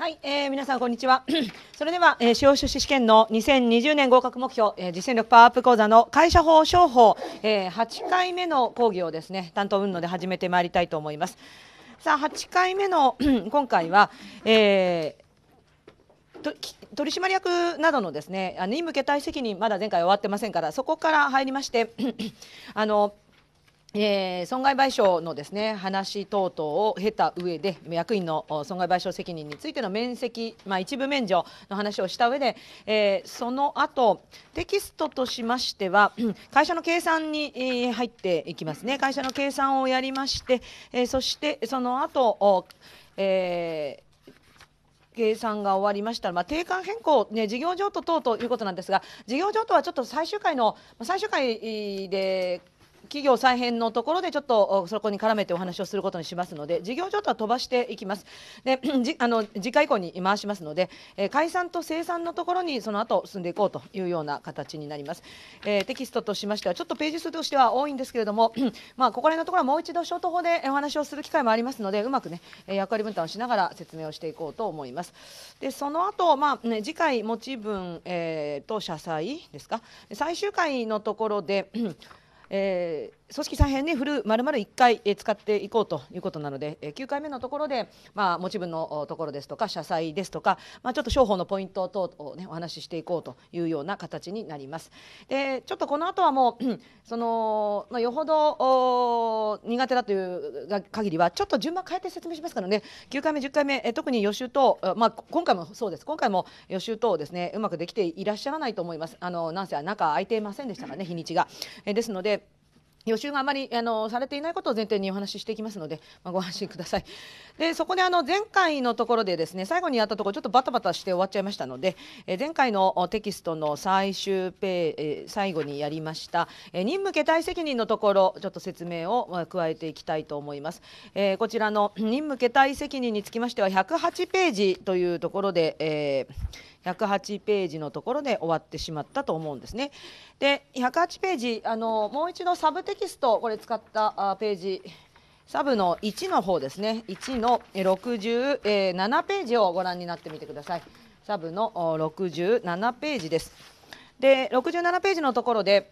はい、えー、皆さんこんにちは。それでは、えー、司法書士試験の2020年合格目標、えー、実践力パワーアップ講座の会社法商法、えー、8回目の講義をですね、担当運動で始めてまいりたいと思います。さあ、8回目の 今回は、えー取締役などのですねあ任務形態責任まだ前回終わってませんからそこから入りまして あのえー、損害賠償のですね話等々を経た上で役員の損害賠償責任についての面積、まあ、一部免除の話をした上で、えー、その後テキストとしましては 会社の計算に入っていきますね会社の計算をやりまして、えー、そしてその後、えー計算が終わりましたら、まあ、定款変更、ね、事業譲渡等ということなんですが事業譲渡はちょっと最終回の最終回で企業再編のところでちょっとそこに絡めてお話をすることにしますので事業譲渡は飛ばしていきますで あの次回以降に回しますので、え解散と生産のところにその後進んでいこうというような形になります、えー、テキストとしましてはちょっとページ数としては多いんですけれども まあここら辺のところはもう一度ショート法でお話をする機会もありますのでうまくね役割分担をしながら説明をしていこうと思いますでその後まあ、ね、次回持ち分、えー、と社債ですか最終回のところでええ。組織再編ね、フル丸々1回使っていこうということなので、9回目のところで、まあ、持ち分のところですとか、社債ですとか、まあ、ちょっと商法のポイント等を、ね、お話ししていこうというような形になります。でちょっとこの後はもう、そのまあ、よほど苦手だという限りは、ちょっと順番変えて説明しますからね、9回目、10回目、特に予習等、まあ、今回もそうです、今回も予習等ですね、うまくできていらっしゃらないと思います。あのなんせ中空いていませんでしたからね、日にちが。えですので予習があまりあのされていないことを前提にお話ししていきますので、まあ、ご安心ください。でそこであの前回のところでですね最後にやったところちょっとバタバタして終わっちゃいましたので、え前回のテキストの最終ペー、え最後にやりました、え任務携帯責任のところちょっと説明を加えていきたいと思います。えー、こちらの任務携帯責任につきましては108ページというところで、えー108ページのところで終わってしまったと思うんですね。で108ページあのもう一度サブテキストこれ使ったあページサブの1の方ですね1の67ページをご覧になってみてください。サブの67ページです。で67ページのところで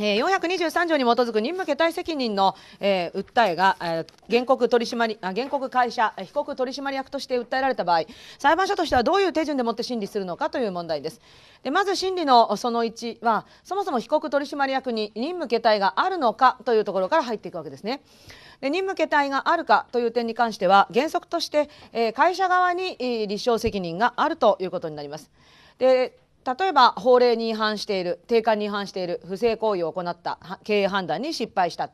えー、423条に基づく任務携帯責任の、えー、訴えが、えー、原告取締あ原告会社被告取締役として訴えられた場合裁判所としてはどういう手順でもって審理するのかという問題ですでまず審理のその1はそもそも被告取締役に任務携帯があるのかというところから入っていくわけですねで任務携帯があるかという点に関しては原則として、えー、会社側に、えー、立証責任があるということになりますで例えば法令に違反している定款に違反している不正行為を行った経営判断に失敗した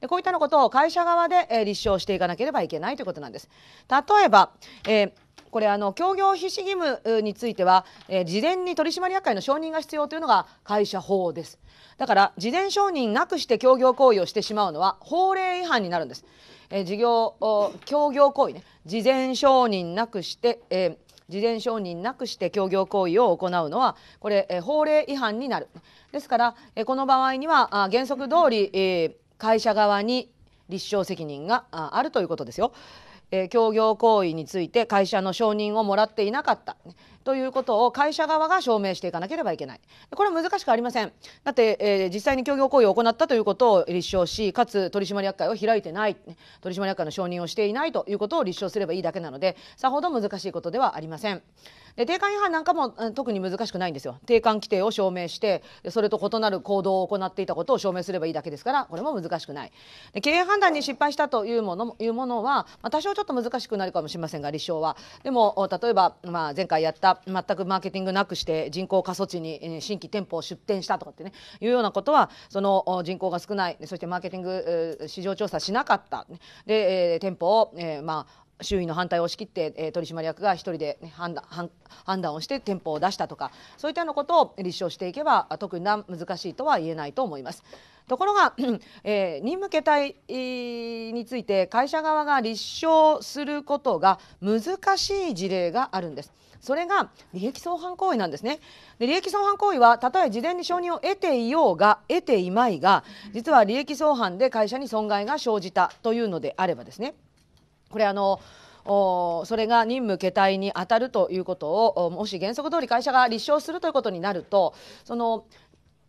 でこういったのことを会社側で、えー、立証していかなければいけないということなんです。例えば、えーこれあの協業必至義務については、えー、事前に取締役会の承認が必要というのが会社法ですだから事前承認なくして協業行為をしてしまうのは法令違反になるんです、えー、事業協業行為ね事前承認なくして、えー事前承認なくして協業行為を行うのはこれ、え法令違反になるですから、えこの場合にはあ原則通り、え会社側に立証責任があるということですよ。え協業行為について会社の承認をもらっていなかったということを会社側が証明していかなければいけないこれは難しくありませんだって、えー、実際に協業行為を行ったということを立証しかつ取締役会を開いてない取締役会の承認をしていないということを立証すればいいだけなのでさほど難しいことではありませんで定款違反なんかも特に難しくないんですよ定款規定を証明してそれと異なる行動を行っていたことを証明すればいいだけですからこれも難しくないで経営判断に失敗したというものいうものは、まあ、多少ちょっと難しくなるかもしれませんが立証はでも例えば、まあ、前回やった全くマーケティングなくして人口過疎地に新規店舗を出店したとかってねいうようなことはその人口が少ないそしてマーケティング市場調査しなかったで、え店舗を、えまあ周囲の反対を押し切って、え取締役が1人で、ね、判断判断をして店舗を出したとかそういったようなことを立証していけば特に難しいとは言えないと思います。ところが、えー、任務形態について会社側が立証することが難しい事例があるんです。それが利益相反行為なんですねで利益相反行為はたとえ事前に承認を得ていようが得ていまいが実は利益相反で会社に損害が生じたというのであればですねこれあのそれが任務携帯に当たるということをもし原則通り会社が立証するということになるとその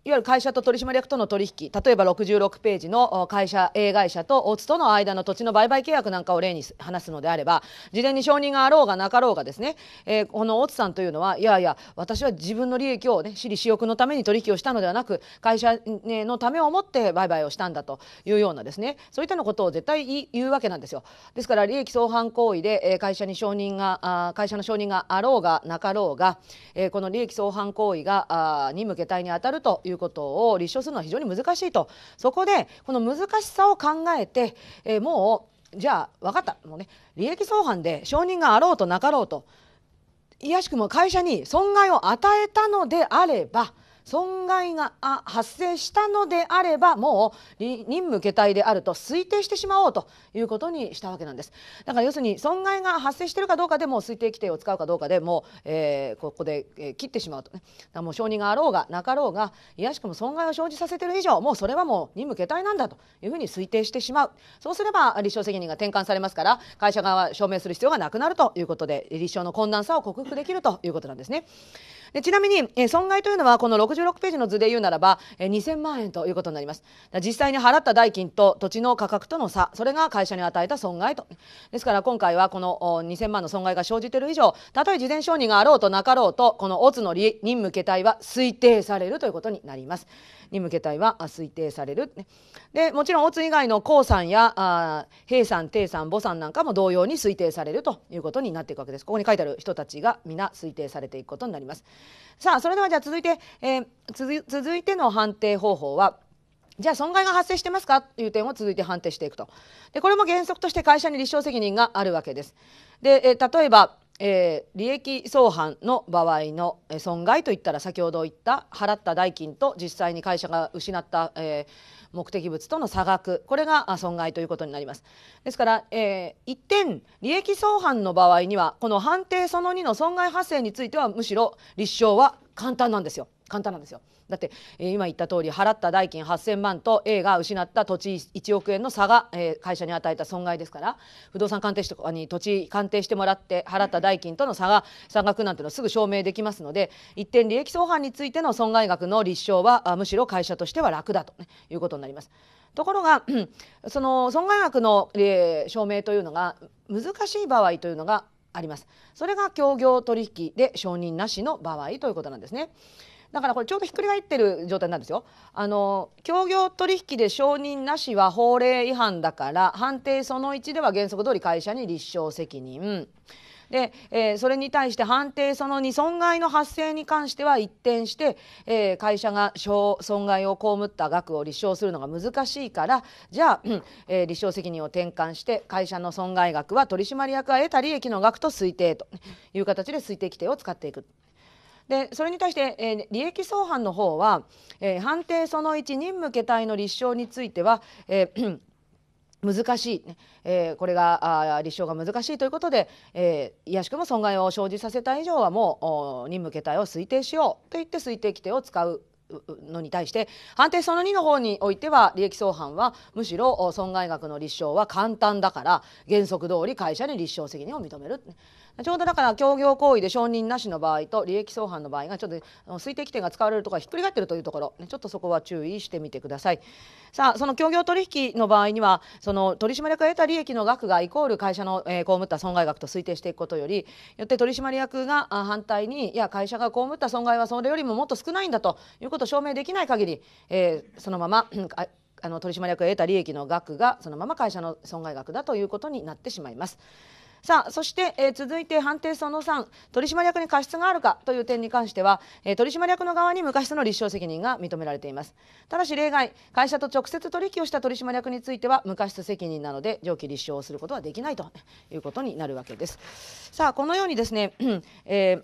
いわゆる会社と取締役との取引例えば66ページの会社 A 会社と大津との間の土地の売買契約なんかを例に話すのであれば事前に承認があろうがなかろうがですね、えー、この大津さんというのはいやいや私は自分の利益を、ね、私利私欲のために取引をしたのではなく会社のためを思って売買をしたんだというようなですねそういったのことを絶対言うわけなんですよ。ですから利益相反行為で会社に承認があ会社の承認があろうがなかろうがえこの利益相反行為があに向けたいに当たるといういうことを立証するのは非常に難しいとそこでこの難しさを考えて、えー、もうじゃあ分かったもうね利益相反で証人があろうとなかろうといやしくも会社に損害を与えたのであれば損害が発生したのであればもう任務受体であると推定してしまおうということにしたわけなんですだから要するに損害が発生してるかどうかでも推定規定を使うかどうかでもう、えー、ここで、切ってしまうとねだもう承認があろうがなかろうがいやしくも損害を生じさせている以上もうそれはもう任務受体なんだというふうに推定してしまうそうすれば立証責任が転換されますから会社側は証明する必要がなくなるということで立証の困難さを克服できるということなんですね。でちなみに、え損害というのはこの66ページの図で言うならば、え2000万円ということになります実際に払った代金と土地の価格との差それが会社に与えた損害とですから今回はこの2000万の損害が生じている以上たとえ事前承認があろうとなかろうとこのオツの任務形態は推定されるということになります任務形態は推定されるでもちろんオツ以外のさんや兵産定産母んなんかも同様に推定されるということになっていくわけですここに書いてある人たちが皆推定されていくことになりますさあそれではじゃあ続いて、えー、続いての判定方法はじゃあ損害が発生してますかという点を続いて判定していくとでこれも原則として会社に立証責任があるわけです。で、えー、例えばえー、利益相反の場合の損害といったら先ほど言った払った代金と実際に会社が失った、えー目的物との差額これが損害ということになりますですから、えー、一点利益相反の場合にはこの判定その2の損害発生についてはむしろ立証は簡単なんですよ簡単なんですよ。だって、えー、今言った通り払った代金8000万と A が失った土地1億円の差が、えー、会社に与えた損害ですから不動産鑑定士とかに土地鑑定してもらって払った代金との差が差額なんてのはすぐ証明できますので一点利益相反についての損害額の立証はむしろ会社としては楽だと、ね、いうことになります。ところが その損害額の、えー、証明というのが難しい場合というのがあります。それが協業取引で承認なしの場合ということなんですね。だからこれちょうどひっくり返ってる状態なんですよ。あの協業取引で承認なしは法令違反だから判定その1では原則通り会社に立証責任。で、えー、それに対して判定その2損害の発生に関しては一転して、えー、会社が損害を被った額を立証するのが難しいからじゃあ、えー、立証責任を転換して会社の損害額は取締役が得た利益の額と推定という形で推定規定を使っていく。でそれに対して、えー、利益相反の方は、えー、判定その1任務形態の立証については、えー、難しい、えー、これがあ立証が難しいということで、えー、やしくも損害を生じさせた以上はもう任務形態を推定しようと言って推定規定を使うのに対して判定その2の方においては利益相反はむしろ損害額の立証は簡単だから原則通り会社に立証責任を認めるちょうどだから協業行為で承認なしの場合と利益相反の場合がちょっと推定規定が使われるところがひっくり返っているというところ、ちょっとそこは注意してみてください。さあその協業取引の場合にはその取締役が得た利益の額がイコール会社の、被った損害額と推定していくことよりよって取締役が反対にいや会社が被った損害はそれよりももっと少ないんだということを証明できない限り、えー、そのままあの取締役が得た利益の額がそのまま会社の損害額だということになってしまいます。さあそして、えー、続いて判定その3取締役に過失があるかという点に関しては、えー、取締役の側に無過失の立証責任が認められていますただし例外会社と直接取引をした取締役については無過失責任なので上記立証をすることはできないということになるわけですさあこのようにですね、えー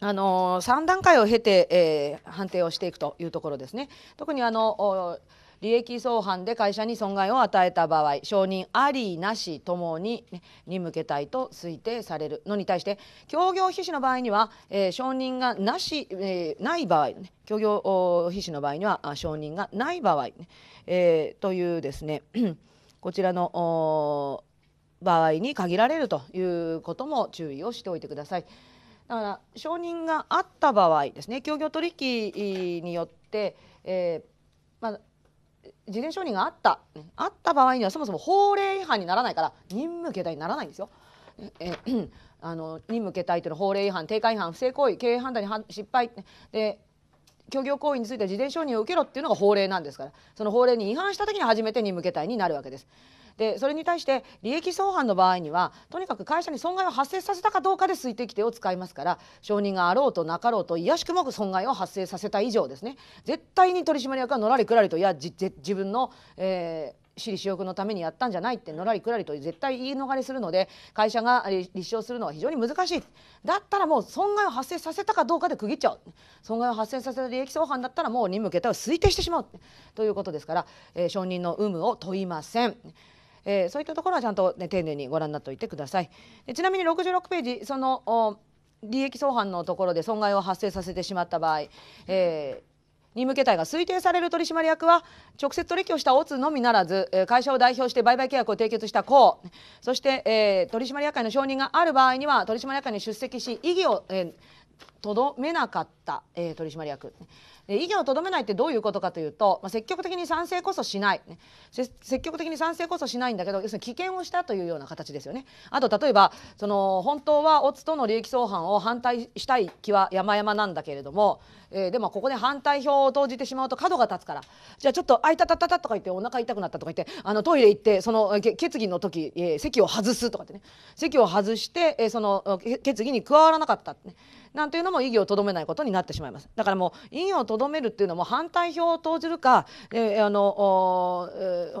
あの3段階を経て、えー、判定をしていくというところですね。特にあの利益相反で会社に損害を与えた場合承認ありなしともに、ね、に向けたいと推定されるのに対して協業非使の場合には、えー、承認がなし、えー、ない場合、ね、協業非使の場合には承認がない場合、ね、えー、というですね こちらの場合に限られるということも注意をしておいてください。だから承認があった場合ですね協業取引によって、えーまあ、事前承認があった、ね、あった場合にはそもそも法令違反にならないから任務形態にならないんですよ。えあの任務形態というのは法令違反定価違反不正行為経営判断に失敗で協業行為については事前承認を受けろっていうのが法令なんですからその法令に違反した時に初めて任務たいになるわけです。でそれに対して利益相反の場合にはとにかく会社に損害を発生させたかどうかで推定規定を使いますから承認があろうとなかろうといやしくも損害を発生させた以上ですね絶対に取締役はのらりくらりといや自分の、えー、私利私欲のためにやったんじゃないってのらりくらりと絶対言い逃れするので会社が立証するのは非常に難しいだったらもう損害を発生させたかどうかで区切っちゃう損害を発生させた利益相反だったらもう任務桁を推定してしまうということですから、えー、承認の有無を問いません。えー、そういったところはちゃんと、ね、丁寧にご覧になっておいてください。ちなみに66ページその利益相反のところで損害を発生させてしまった場合、えー任務形態が推定される取締役は直接取引をしたオツのみならず会社を代表して売買契約を締結した公そして、えー、取締役会の承認がある場合には取締役会に出席し異議を、えーとどめなかった、えー、取締役意義をとどめないってどういうことかというと、まあ、積極的に賛成こそしない、ね、積極的に賛成こそしないんだけど要するにをしたというような形ですよね。あと例えばその本当はオツとの利益相反を反対したい気は山々なんだけれども、えー、でもここで反対票を投じてしまうと角が立つからじゃあちょっと「あいたたたた」とか言ってお腹痛くなったとか言ってあのトイレ行ってその決議の時、えー、席を外すとかってね席を外して、えー、その決議に加わらなかったってね。なんていうのも異議をとどめないことになってしまいます。だからもう意義をとどめるっていうのも反対票を投じるか、えー、あの、え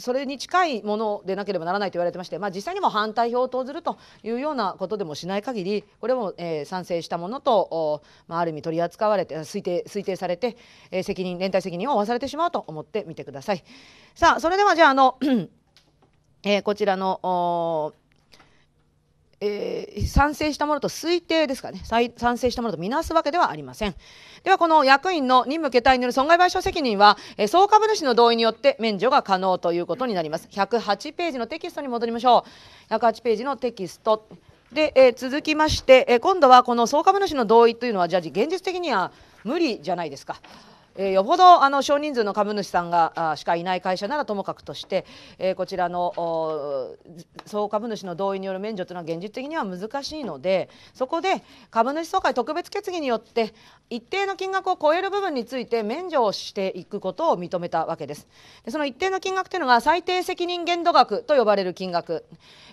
それに近いものでなければならないと言われてまして、まあ、実際にも反対票を投じるというようなことでもしない限りこれも、えー、賛成したものと、まあ、ある意味取り扱われて推定推定されて、えー、責任連帯責任を負わされてしまうと思ってみてください。さあそれではじゃああの えー、こちらのえー、賛成したものと推定ですかね賛成したものと見なすわけではありませんではこの役員の任務桁による損害賠償責任は、えー、総株主の同意によって免除が可能ということになります108ページのテキストに戻りましょう108ページのテキストで、えー、続きまして、え今度はこの総株主の同意というのはじゃあ現実的には無理じゃないですかえー、よほどあの少人数の株主さんがしかいない会社ならともかくとして、えー、こちらの総株主の同意による免除というのは現実的には難しいのでそこで株主総会特別決議によって一定の金額を超える部分について免除をしていくことを認めたわけです。でその一定の金額というのが最低責任限度額と呼ばれる金額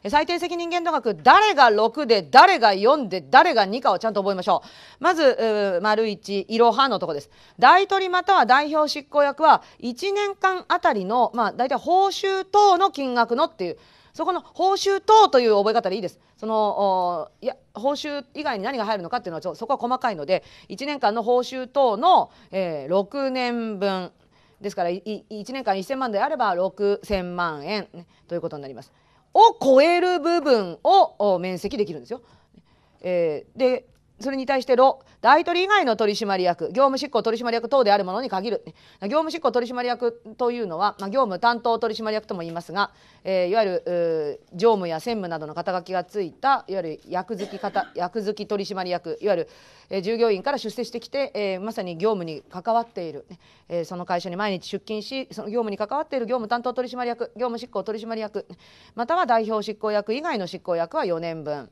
最低責任限度額誰が6で誰が4で誰が2かをちゃんと覚えましょう。まず丸1いろはのとこです。大取または代表執行役は1年間あたりの、まあ、大体報酬等の金額のっていうそこの報酬等という覚え方でいいです。そのいや報酬以外に何が入るのかっていうのはちょそこは細かいので1年間の報酬等の、えー、6年分ですからい1年間1000万であれば6000万円、ね、ということになります。を超える部分を面積できるんですよ。えー、でそれに対してロ大取り以外の取締役業務執行取締役等であるものに限る業務執行取締役というのは、まあ、業務担当取締役とも言いますが、えー、いわゆる常務や専務などの肩書きがついたいわゆる役付き方役付き取締役いわゆる、えー、従業員から出世してきて、えー、まさに業務に関わっている、その会社に毎日出勤しその業務に関わっている業務担当取締役業務執行取締役または代表執行役以外の執行役は4年分。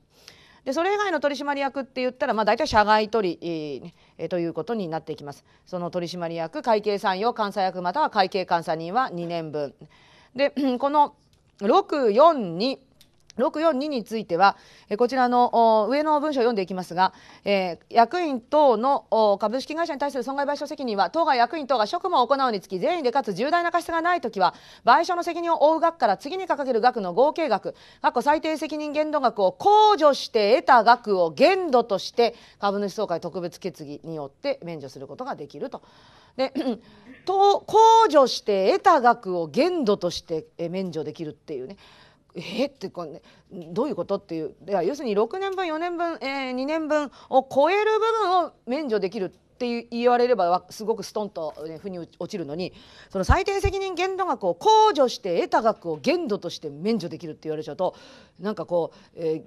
でそれ以外の取締役って言ったら、まあ、大体社外取り、えー、ということになっていきますその取締役会計参与監査役または会計監査人は2年分で この642 642については、こちらの上の文章を読んでいきますが、え役員等の株式会社に対する損害賠償責任は、当該役員等が職務を行うにつき、善意でかつ重大な過失がないときは、賠償の責任を負う額から次に掲げる額の合計額、過去最低責任限度額を控除して得た額を限度として、株主総会特別決議によって免除することができると。で控除して得た額を限度として免除できるっていうね。えー、ってこう、ね、どういうことっていう要するに6年分4年分、えー、2年分を超える部分を免除できるって言われればすごくストンと、ね、腑に落ちるのにその最低責任限度額を控除して得た額を限度として免除できるって言われちゃうとなんかこう、えー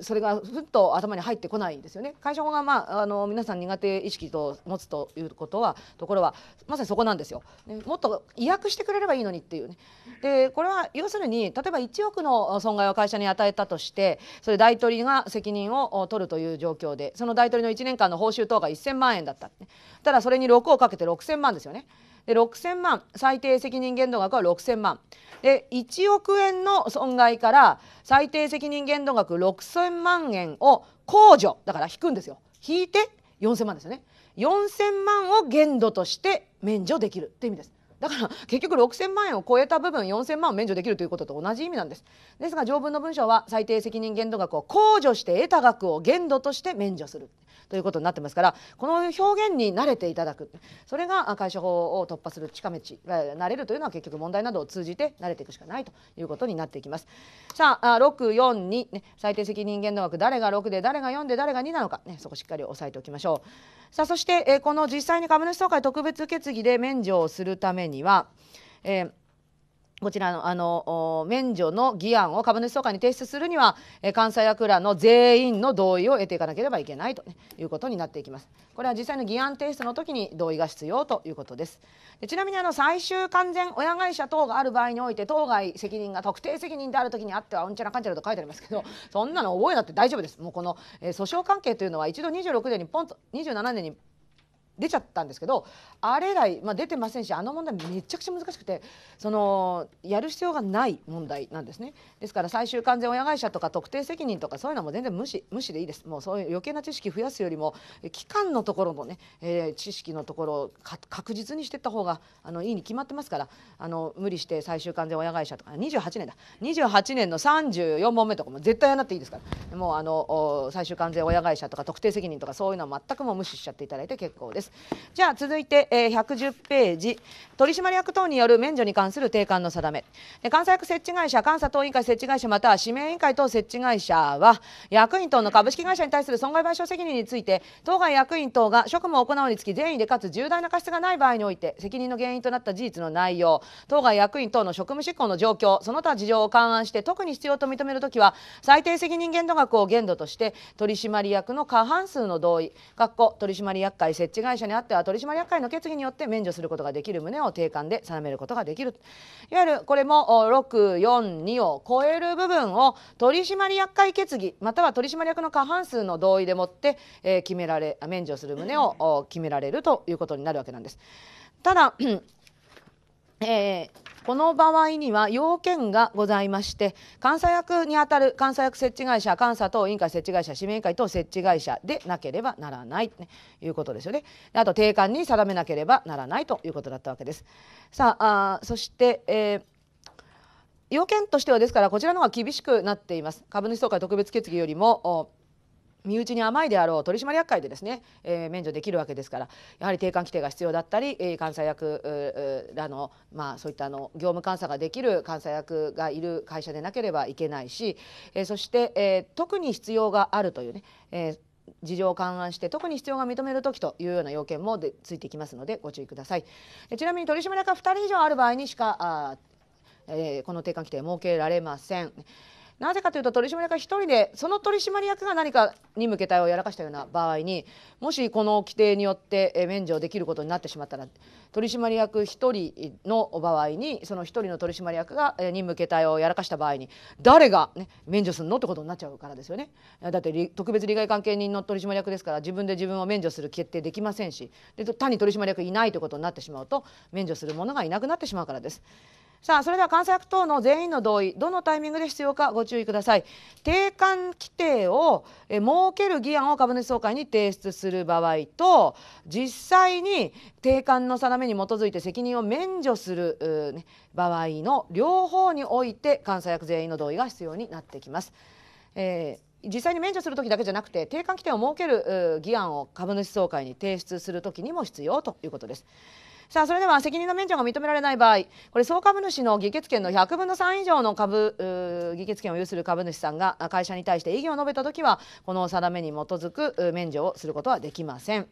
それがふっと頭に入ってこないですよね。会社法が、まあ、あの皆さん苦手意識と持つということはところはまさにそこなんですよ。ね、もっと違約してくれればいいのにっていうね。でこれは要するに例えば1億の損害を会社に与えたとしてそれ大取りが責任を取るという状況でその大取りの1年間の報酬等が1,000万円だった、ね、ただそれに6をかけて6,000万ですよね。で6000万最低責任限度額は6000万で1億円の損害から最低責任限度額6000万円を控除だから引くんですよ引いて4000万ですよね4000万を限度として免除できるって意味ですだから結局6000万円を超えた部分4000万を免除できるということと同じ意味なんですですが条文の文章は最低責任限度額を控除して得た額を限度として免除するということになってますからこの表現に慣れていただくそれが会社法を突破する近道慣れるというのは結局問題などを通じて慣れていくしかないということになっていきますさあ642、ね、最低責任限度額誰が6で誰が4で誰が2なのか、ね、そこしっかり押さえておきましょうさあそして、えこの実際に株主総会特別決議で免除をするためにには、えーこちらのあの免除の議案を株主総会に提出するには、え関西役らの全員の同意を得ていかなければいけないと、ね、いうことになっていきます。これは実際の議案提出の時に同意が必要ということです。でちなみにあの最終完全親会社等がある場合において当該責任が特定責任であるときにあってはうんちゃらかんちゃらと書いてありますけどそんなの覚えなくて大丈夫です。もうこの、え訴訟関係というのは一度26年にポンと27年に出ちゃったんですけどあれ以来、まあ、出てませんしあの問題めちゃくちゃ難しくてそのやる必要がない問題なんですねですから最終完全親会社とか特定責任とかそういうのも全然無視無視でいいですもうそういう余計な知識増やすよりも期間のところのね、えー、知識のところを確実にしていった方があのいいに決まってますからあの無理して最終完全親会社とか28年だ28年の34問目とかも絶対やらなくていいですからもうあの最終完全親会社とか特定責任とかそういうのは全くも無視しちゃっていただいて結構です。ですじゃあ続いて、えー、110ページ取締役等による免除に関する定款の定め監査役設置会社監査等委員会設置会社または指名委員会等設置会社は役員等の株式会社に対する損害賠償責任について当該役員等が職務を行うにつき善意でかつ重大な過失がない場合において責任の原因となった事実の内容当該役員等の職務執行の状況その他事情を勘案して特に必要と認めるときは最低責任限度額を限度として取締役の過半数の同意取締役会設置会会社にあっては取締役会の決議によって免除することができる旨を定款で定めることができるいわゆるこれも642を超える部分を取締役会決議または取締役の過半数の同意でもって、え決められ免除する旨を決められるということになるわけなんです。ただ、えーこの場合には要件がございまして監査役にあたる監査役設置会社監査等委員会設置会社指名会等設置会社でなければならないということですよね。あと定款に定めなければならないということだったわけです。さあそして、えー要件としてはですからこちらの方が厳しくなっています株主総会特別決議よりも身内に甘いであろう取締役会でですね、えー、免除できるわけですからやはり定款規定が必要だったり、えー、監査役らの、まあ、そういったあの業務監査ができる監査役がいる会社でなければいけないし、えー、そして、えー、特に必要があるというね、えー事情を勘案して特に必要が認めるときというような要件もでついてきますのでご注意ください。ちなみに取締役2人以上ある場合にしかあ、えー、この定款規定設けられません。なぜかというと取締役が1人でその取締役が何かに向けたをやらかしたような場合にもしこの規定によって免除できることになってしまったら取締役1人の場合にその1人の取締役が任務形態をやらかした場合に誰が、ね、免除するのってことになっちゃうからですよね。だって特別利害関係人の取締役ですから自分で自分を免除する決定できませんしで単に取締役いないということになってしまうと免除する者がいなくなってしまうからです。さあそれでは監査役等の全員の同意どのタイミングで必要かご注意ください定款規定を設ける議案を株主総会に提出する場合と実際に定款の定めに基づいて責任を免除する、ね、場合の両方において監査役全員の同意が必要になってきます。えー実際に免除する時だけじゃなくて定款規定を設ける議案を株主総会に提出する時にも必要ということです。さあそれでは責任の免除が認められない場合これ総株主の議決権の100分の3以上の株議決権を有する株主さんが会社に対して異議を述べた時はこの定めに基づく免除をすることはできません。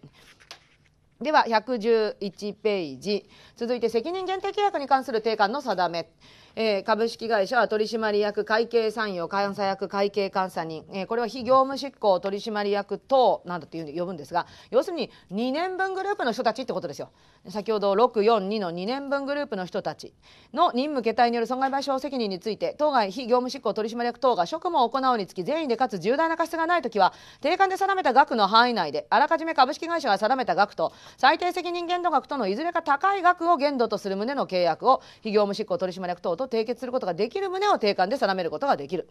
では111ページ続いて責任限定契約に関する定款の定めえー、株式会社は取締役会計参与監査役会計監査人、えー、これは非業務執行取締役等などという呼ぶんですが要するに2年分グループの人たちってことですよ先ほど642の2年分グループの人たちの任務態による損害賠償責任について当該非業務執行取締役等が職務を行うにつき善意でかつ重大な過失がないときは定款で定めた額の範囲内であらかじめ株式会社が定めた額と最低責任限度額とのいずれか高い額を限度とする旨の契約を非業務執行取締役等とと締結することができる旨を定款で定めることができる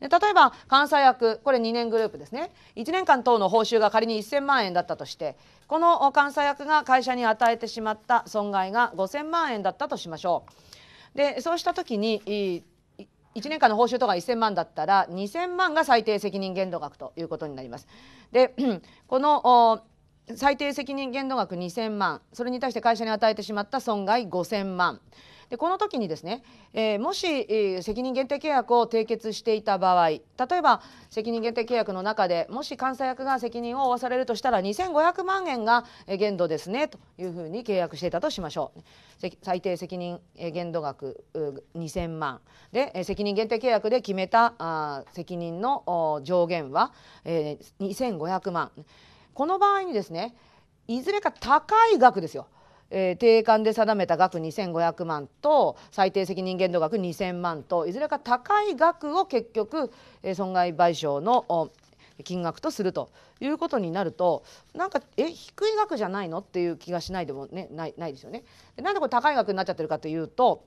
で例えば監査役これ2年グループですね1年間等の報酬が仮に1000万円だったとしてこの監査役が会社に与えてしまった損害が5000万円だったとしましょう。でそうした時に1年間の報酬とか1000万だったら2000万が最低責任限度額ということになります。でこの最低責任限度額2000万それに対して会社に与えてしまった損害5000万でこの時にですね、えー、もし、えー、責任限定契約を締結していた場合例えば責任限定契約の中でもし監査役が責任を負わされるとしたら2500万円が限度ですねというふうに契約していたとしましょう。最低責任限度額2000万で責任限定契約で決めた責任の上限は、えー、2500万この場合にですねいずれか高い額ですよえー、定款で定めた額2500万と最低責任限度額2000万といずれか高い額を結局、えー、損害賠償の金額とするということになるとなんかえ低い額じゃないのっていう気がしないでも、ね、ないないですよね。なんでこれ高い額になっちゃってるかというと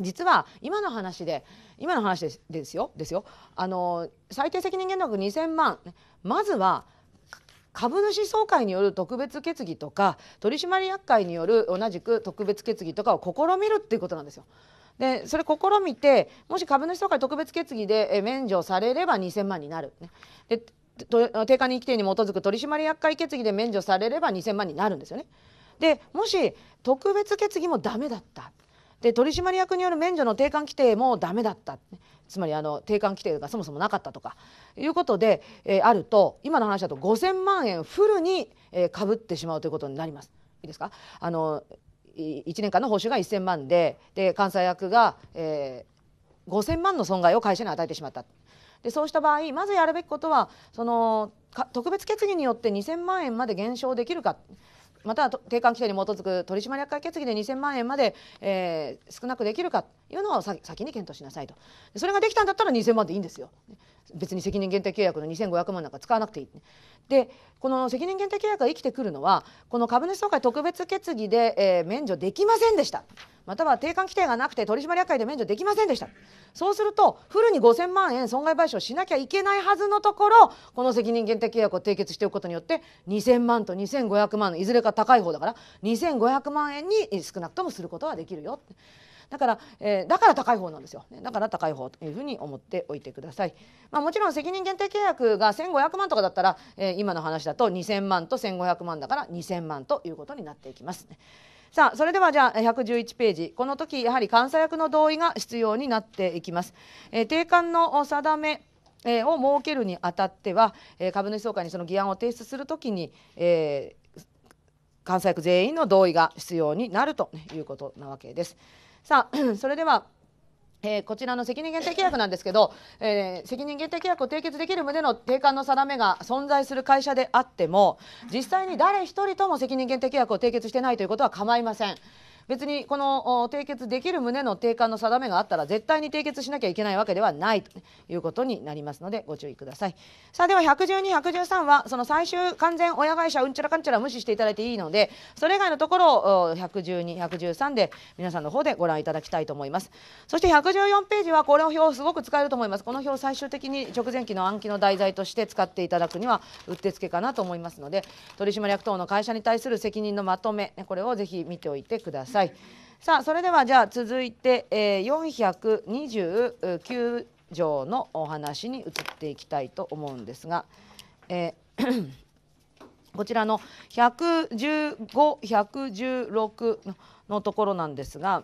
実は今の話で今の話ですよですよあの最低責任限度額2000万まずは株主総会による特別決議とか取締役会による同じく特別決議とかを試みるっていうことなんですよ。でそれ試みてもし株主総会特別決議で免除されれば2000万になる、ね、で定価に規定に基づく取締役会決議で免除されれば2000万になるんですよね。でもし特別決議もダメだったで取締役による免除の定款規定もダメだったつまりあの定款規定がそもそもなかったとかいうことで、えー、あると今の話だと5,000万円フルにかぶ、えー、ってしまうということになります。いいですかあの1年間の報酬が1,000万でで関西役が、えー、5,000万の損害を会社に与えてしまった。でそうした場合まずやるべきことはその特別決議によって2,000万円まで減少できるかまたは定款規定に基づく取締役会決議で2000万円まで、えー、少なくできるかというのを先に検討しなさいとそれができたんだったら2000万でいいんですよ別に責任限定契約の2500万なんか使わなくていい。でこの責任限定契約が生きてくるのはこの株主総会特別決議で、えー、免除できませんでしたまたは定款規定がなくて取締役会で免除できませんでしたそうするとフルに5000万円損害賠償しなきゃいけないはずのところこの責任限定契約を締結しておくことによって2000万と2500万いずれか高い方だから2500万円に少なくともすることはできるよだから、えー、だから高い方なんですよ、ね、だから高い方というふうに思っておいてください、まあ、もちろん責任限定契約が1500万とかだったら、えー、今の話だと2000万と1500万だから2000万ということになっていきます、ね、さあそれではじゃあ111ページこの時やはり監査役の同意が必要になっていきます、えー、定款の定めを設けるにあたっては、株主総会にその議案を提出するときに、えー、監査役全員の同意が必要になるということなわけです。さあ それではえー、こちらの責任限定契約なんですけど、えー、責任限定契約を締結できる旨の定款の定めが存在する会社であっても実際に誰一人とも責任限定契約を締結してないということは構いません。別にこの締結できる旨の定款の定めがあったら絶対に締結しなきゃいけないわけではないということになりますのでご注意くださいさあでは112113はその最終完全親会社うんちゃらかんちゃら無視していただいていいのでそれ以外のところを112113で皆さんの方でご覧いただきたいと思いますそして114ページはこの表すごく使えると思いますこの表最終的に直前期の暗記の題材として使っていただくにはうってつけかなと思いますので取締役等の会社に対する責任のまとめこれをぜひ見ておいてくださいさい。さあそれではじゃあ続いて、えー、429条のお話に移っていきたいと思うんですが、えー こちらの115116のところなんですが。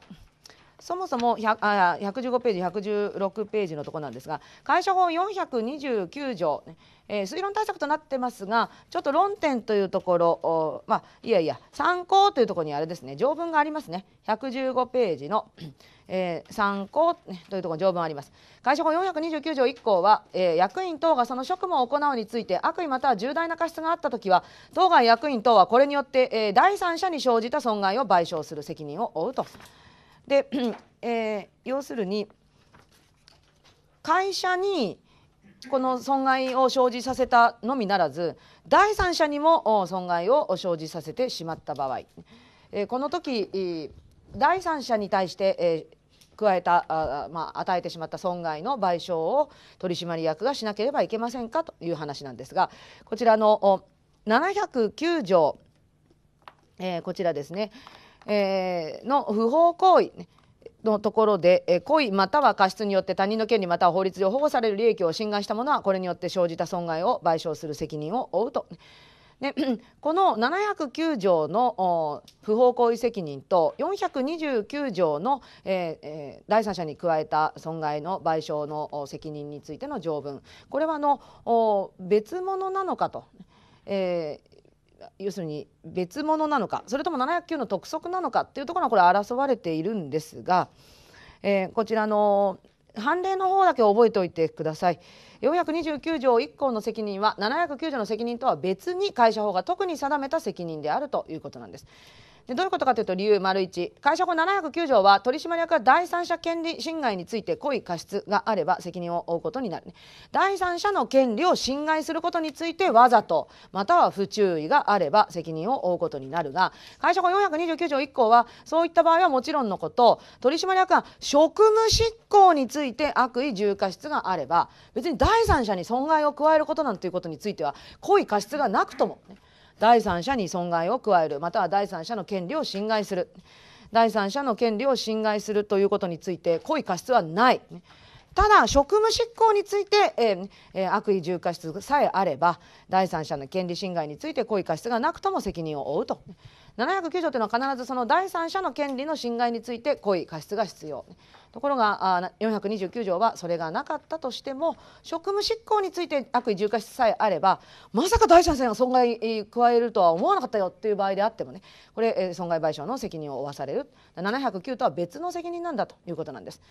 そもそもあ115ページ116ページのところなんですが会社法429条、えー、推論対策となってますがちょっと論点というところまあいやいや参考というところにあれですね条文がありますね115ページの、えー、参考というところ条文あります会社法429条1項は、えー、役員等がその職務を行うについて悪意または重大な過失があったときは当該役員等はこれによって、えー、第三者に生じた損害を賠償する責任を負うと。で、えー、要するに会社にこの損害を生じさせたのみならず第三者にも損害を生じさせてしまった場合、えー、この時第三者に対して、えー、加えたあ、まあ、与えてしまった損害の賠償を取締役がしなければいけませんかという話なんですがこちらの709条、えー、こちらですね、えー、の不法行為、ね、のところで、えー、故意または過失によって他人の権利または法律上保護される利益を侵害した者はこれによって生じた損害を賠償する責任を負うと。この709条の不法行為責任と429条の、えーえー、第三者に加えた損害の賠償の責任についての条文これはの別物なのかと。え要するに別物なのかそれとも700級の督促なのかっていうところがこれ争われているんですが、えー、こちらの判例の方だけ覚えておいてください。429条1項の責任は709条の責任とは別に会社法が特に定めた責任であるということなんです。でどういうことかというと理由丸1会社法709条は取締役は第三者権利侵害について故意過失があれば責任を負うことになる、ね、第三者の権利を侵害することについてわざとまたは不注意があれば責任を負うことになるが会社法429条1項はそういった場合はもちろんのこと取締役は職務執行について悪意重過失があれば別に第三者に損害を加えることなんていうことについては故意過失がなくとも、ね第三者に損害を加えるまたは第三者の権利を侵害する第三者の権利を侵害するということについて故意過失はない。ただ職務執行について、えーえー、悪意重過失さえあれば第三者の権利侵害について故意過失がなくとも責任を負うと709条というのは必ずその第三者の権利の侵害について故意過失が必要ところが429条はそれがなかったとしても職務執行について悪意重過失さえあればまさか第三者が損害加えるとは思わなかったよという場合であってもねこれ損害賠償の責任を負わされる709とは別の責任なんだということなんです。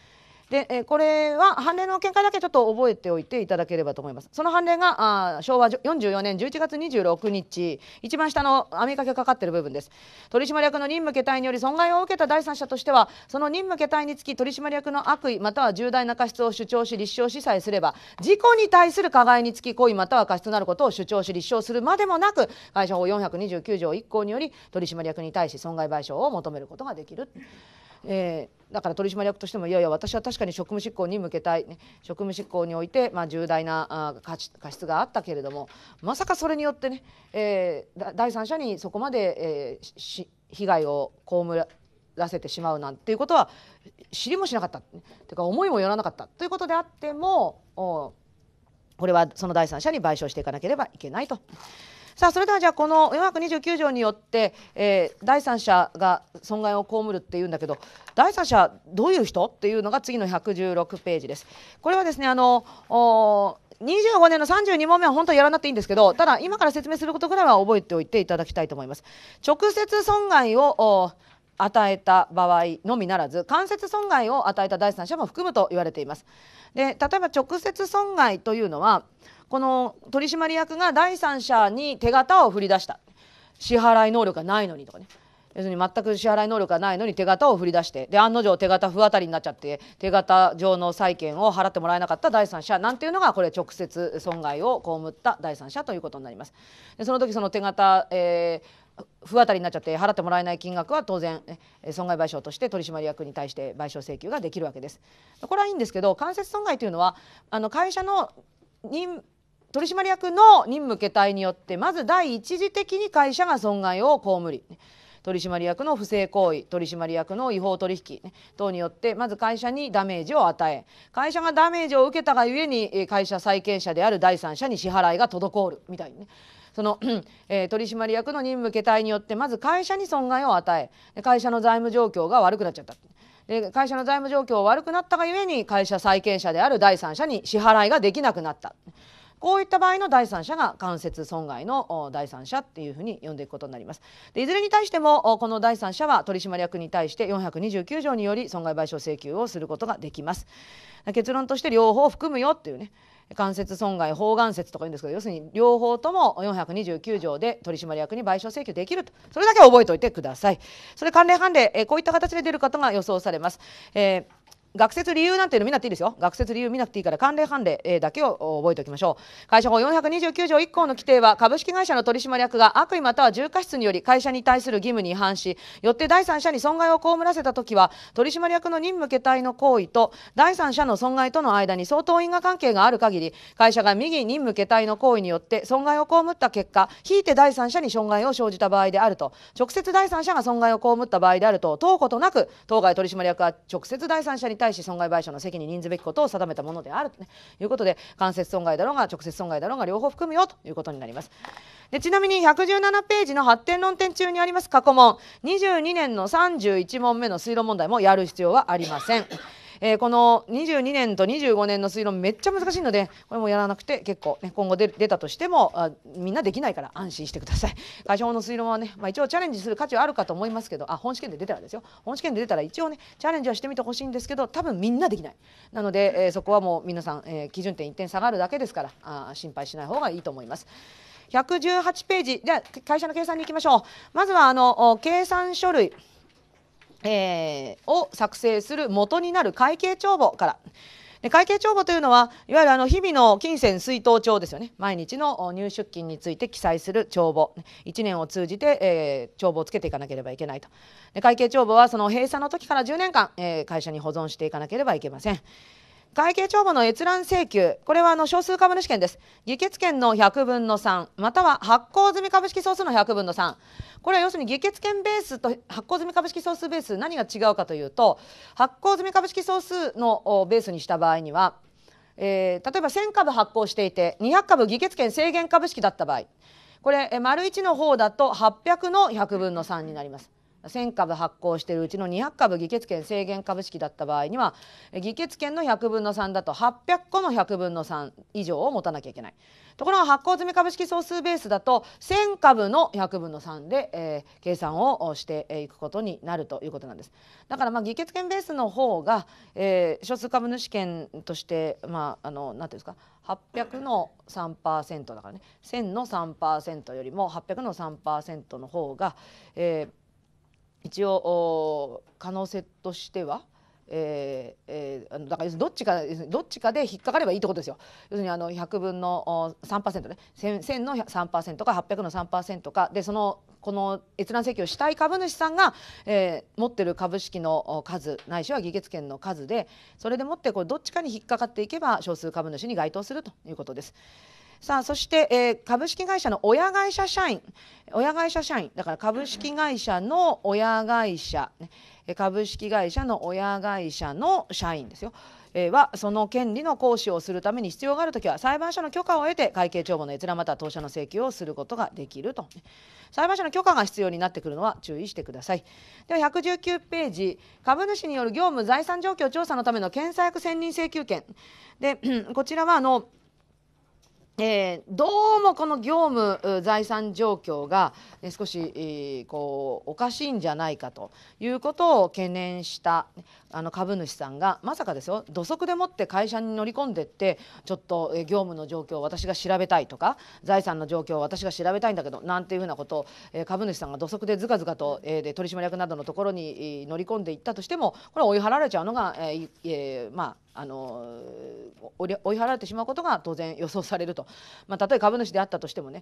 で、えこれは判例の見解だけちょっと覚えておいていただければと思います。その判例があ昭和44年11月26日一番下の網掛けかかっている部分です。取締役の任務形態により損害を受けた第三者としてはその任務形態につき取締役の悪意または重大な過失を主張し立証しさえすれば事故に対する加害につき行為または過失なることを主張し立証するまでもなく会社法429条1項により取締役に対し損害賠償を求めることができる。えー、だから取締役としてもいやいや私は確かに職務執行に向けたい、ね、職務執行において、まあ、重大なあ過失があったけれどもまさかそれによってね、えー、第三者にそこまで、えー、し被害を被らせてしまうなんていうことは知りもしなかった、ね、というか思いもよらなかったということであってもこれはその第三者に賠償していかなければいけないと。さあそれではじゃあこの429条によって、えー、第三者が損害を被るっていうんだけど第三者どういう人っていうのが次の116ページです。これはですねあの25年の32問目は本当にやらなくていいんですけど、ただ今から説明することぐらいは覚えておいていただきたいと思います。直接損害を与えた場合のみならず、間接損害を与えた第三者も含むと言われています。で、例えば直接損害というのは、この取締役が第三者に手形を振り出した支払い能力がないのにとかね要するに全く支払い能力がないのに手形を振り出してで案の定手形不当たりになっちゃって手形上の債権を払ってもらえなかった第三者なんていうのがこれ直接損害を被った第三者ということになります。でその時その手形、えー、不当たりになっちゃって払ってもらえない金額は当然損害賠償として取締役に対して賠償請求ができるわけです。これはいいんですけど間接損害というのはあの会社の任取締役の任務形態によってまず第一次的に会社が損害を被り取締役の不正行為取締役の違法取引等によってまず会社にダメージを与え会社がダメージを受けたがゆえに会社債権者である第三者に支払いが滞るみたいにねその、えー、取締役の任務形態によってまず会社に損害を与え会社の財務状況が悪くなっちゃった。会社の財務状況悪くなったがゆえに会社債権者である第三者に支払いができなくなった。こういった場合の第三者が間接損害の第三者っていうふうに呼んでいくことになりますでいずれに対してもこの第三者は取締役に対して429条により損害賠償請求をすることができます結論として両方含むよっていうね間接損害包含説とか言うんですけど要するに両方とも429条で取締役に賠償請求できるとそれだけ覚えておいてくださいそれ関連判例こういった形で出ることが予想されます、えー学説理由なんていうの見なくていいですよ学説理由見なくていいから関連判例、だけを覚えておきましょう会社法429条1項の規定は株式会社の取締役が悪意または重過失により会社に対する義務に違反しよって第三者に損害を被らせた時は取締役の任務受けの行為と第三者の損害との間に相当因果関係がある限り会社が右任務受けの行為によって損害を被った結果ひいて第三者に損害を生じた場合であると直接第三者が損害を被った場合であると問うことなく当該取締役は直接第三者に対対し損害賠償の責任任ずべきことを定めたものであると、ね、いうことで間接損害だろうが直接損害だろうが両方含むよということになります。でちなみに117ページの発展論点中にあります過去問22年の31問目の推論問題もやる必要はありません。えー、この22年と25年の推論めっちゃ難しいのでこれもやらなくて結構、ね、今後出たとしてもあみんなできないから安心してください。会社法の推論はね、まあ、一応チャレンジする価値はあるかと思いますけどあ本試験で出たらですよ本試験で出たら一応ねチャレンジはしてみてほしいんですけど多分みんなできない。なので、えー、そこはもう皆さん、えー、基準点1点下がるだけですからあ心配しない方がいいと思います。118ページ、じゃ会社の計算に行きましょう。まずはあの計算書類。えー、を作成する元になる会計帳簿からで会計帳簿というのはいわゆるあの日々の金銭出納帳ですよね毎日の入出金について記載する帳簿1年を通じて、えー、帳簿をつけていかなければいけないとで会計帳簿はその閉鎖の時から10年間、えー、会社に保存していかなければいけません。会計帳簿の閲覧請求、これはあの少数株主権です。議決権の100分の3、または発行済み株式総数の100分の3。これは要するに議決権ベースと発行済み株式総数ベース何が違うかというと発行済み株式総数のベースにした場合には、えー、例えば1000株発行していて200株議決権制限株式だった場合これ丸1の方だと800の100分の3になります。1000株発行しているうちの200株議決権制限株式だった場合には議決権の100分の3だと800個の100分の3以上を持たなきゃいけない。ところが発行済み株式総数ベースだと1000株の100分の3で、えー、計算をしていくことになるということなんです。だからまあ議決権ベースの方が、えー、少数株主権としてまああのなんていうんですか800の3%だからね1000の3%よりも800の3%の方が、えー、一応可能性としては。えーえー、だからどっちかどっちかで引っかかればいいってことですよ。要するにあの100分の3%ね 1000, 1000の3%か800の3%かでそのこの閲覧請求をしたい株主さんが、えー、持ってる株式の数ないしは議決権の数でそれでもってこうどっちかに引っかかっていけば少数株主に該当するということです。さあそして、えー、株式会社の親会社社員親会社社員だから株式会社の親会社、ね、株式会社の親会社の社員ですよ。はその権利の行使をするために必要があるときは裁判所の許可を得て会計帳簿の閲覧または当社の請求をすることができると裁判所の許可が必要になってくるのは注意してくださいでは119ページ株主による業務財産状況調査のための検査役選任請求権で こちらはあのえー、どうもこの業務財産状況が、ね、少し、えー、こうおかしいんじゃないかということを懸念したあの株主さんがまさかですよ土足でもって会社に乗り込んでってちょっと業務の状況を私が調べたいとか財産の状況を私が調べたいんだけどなんていうふうなことを株主さんが土足でずかずかと取締役などのところに乗り込んでいったとしてもこれは追い払われちゃうのが、えー、まああの追い払われてしまうことが当然予想されると、まあ、例え株主であったとしてもね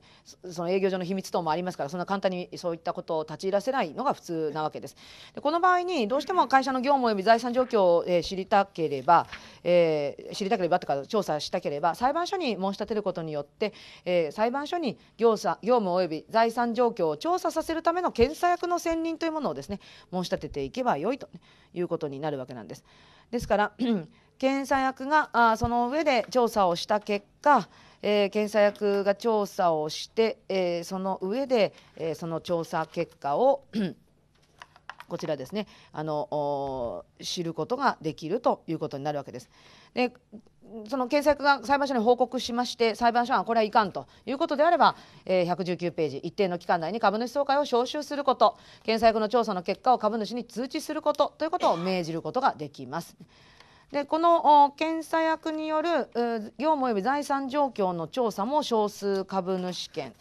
その営業上の秘密等もありますからそんな簡単にそういったことを立ち入らせないのが普通なわけです。でこの場合にどうしても会社の業務及び財財産状況を、え知りたければ、えー、知りたければとか調査したければ裁判所に申し立てることによって、えー、裁判所に業者業務及び財産状況を調査させるための検査役の選任というものをですね申し立てていけばよいということになるわけなんです。ですから 検査役があその上で調査をした結果、えー、検査役が調査をして、えー、その上で、えー、その調査結果をこちらですねあの知ることができるということになるわけです。でその検察が裁判所に報告しまして裁判所はこれはいかんということであれば、えー、119ページ一定の期間内に株主総会を招集すること検察の調査の結果を株主に通知することということを命じることができます。でこの検査役による業務及び財産状況の調査も少数株主権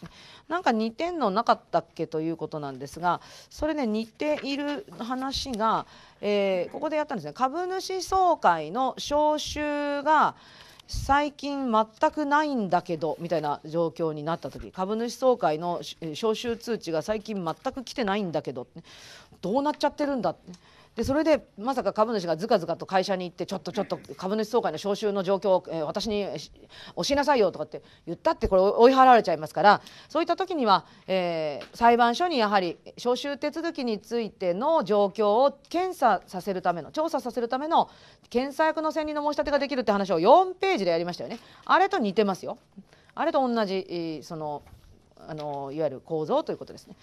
なんか似てんのなかったっけということなんですがそれね似ている話が、えー、ここでやったんですね株主総会の招集が最近全くないんだけどみたいな状況になった時株主総会の招集通知が最近全く来てないんだけどどうなっちゃってるんだって。でそれでまさか株主がずかずかと会社に行ってちょっとちょっと株主総会の招集の状況を、え私に教えなさいよとかって言ったってこれ追い払われちゃいますからそういった時には、えー、裁判所にやはり招集手続きについての状況を検査させるための調査させるための検査役の選任の申し立てができるって話を4ページでやりましたよね。あれと似てますよ。あれと同じ、そのあのいわゆる構造ということですね。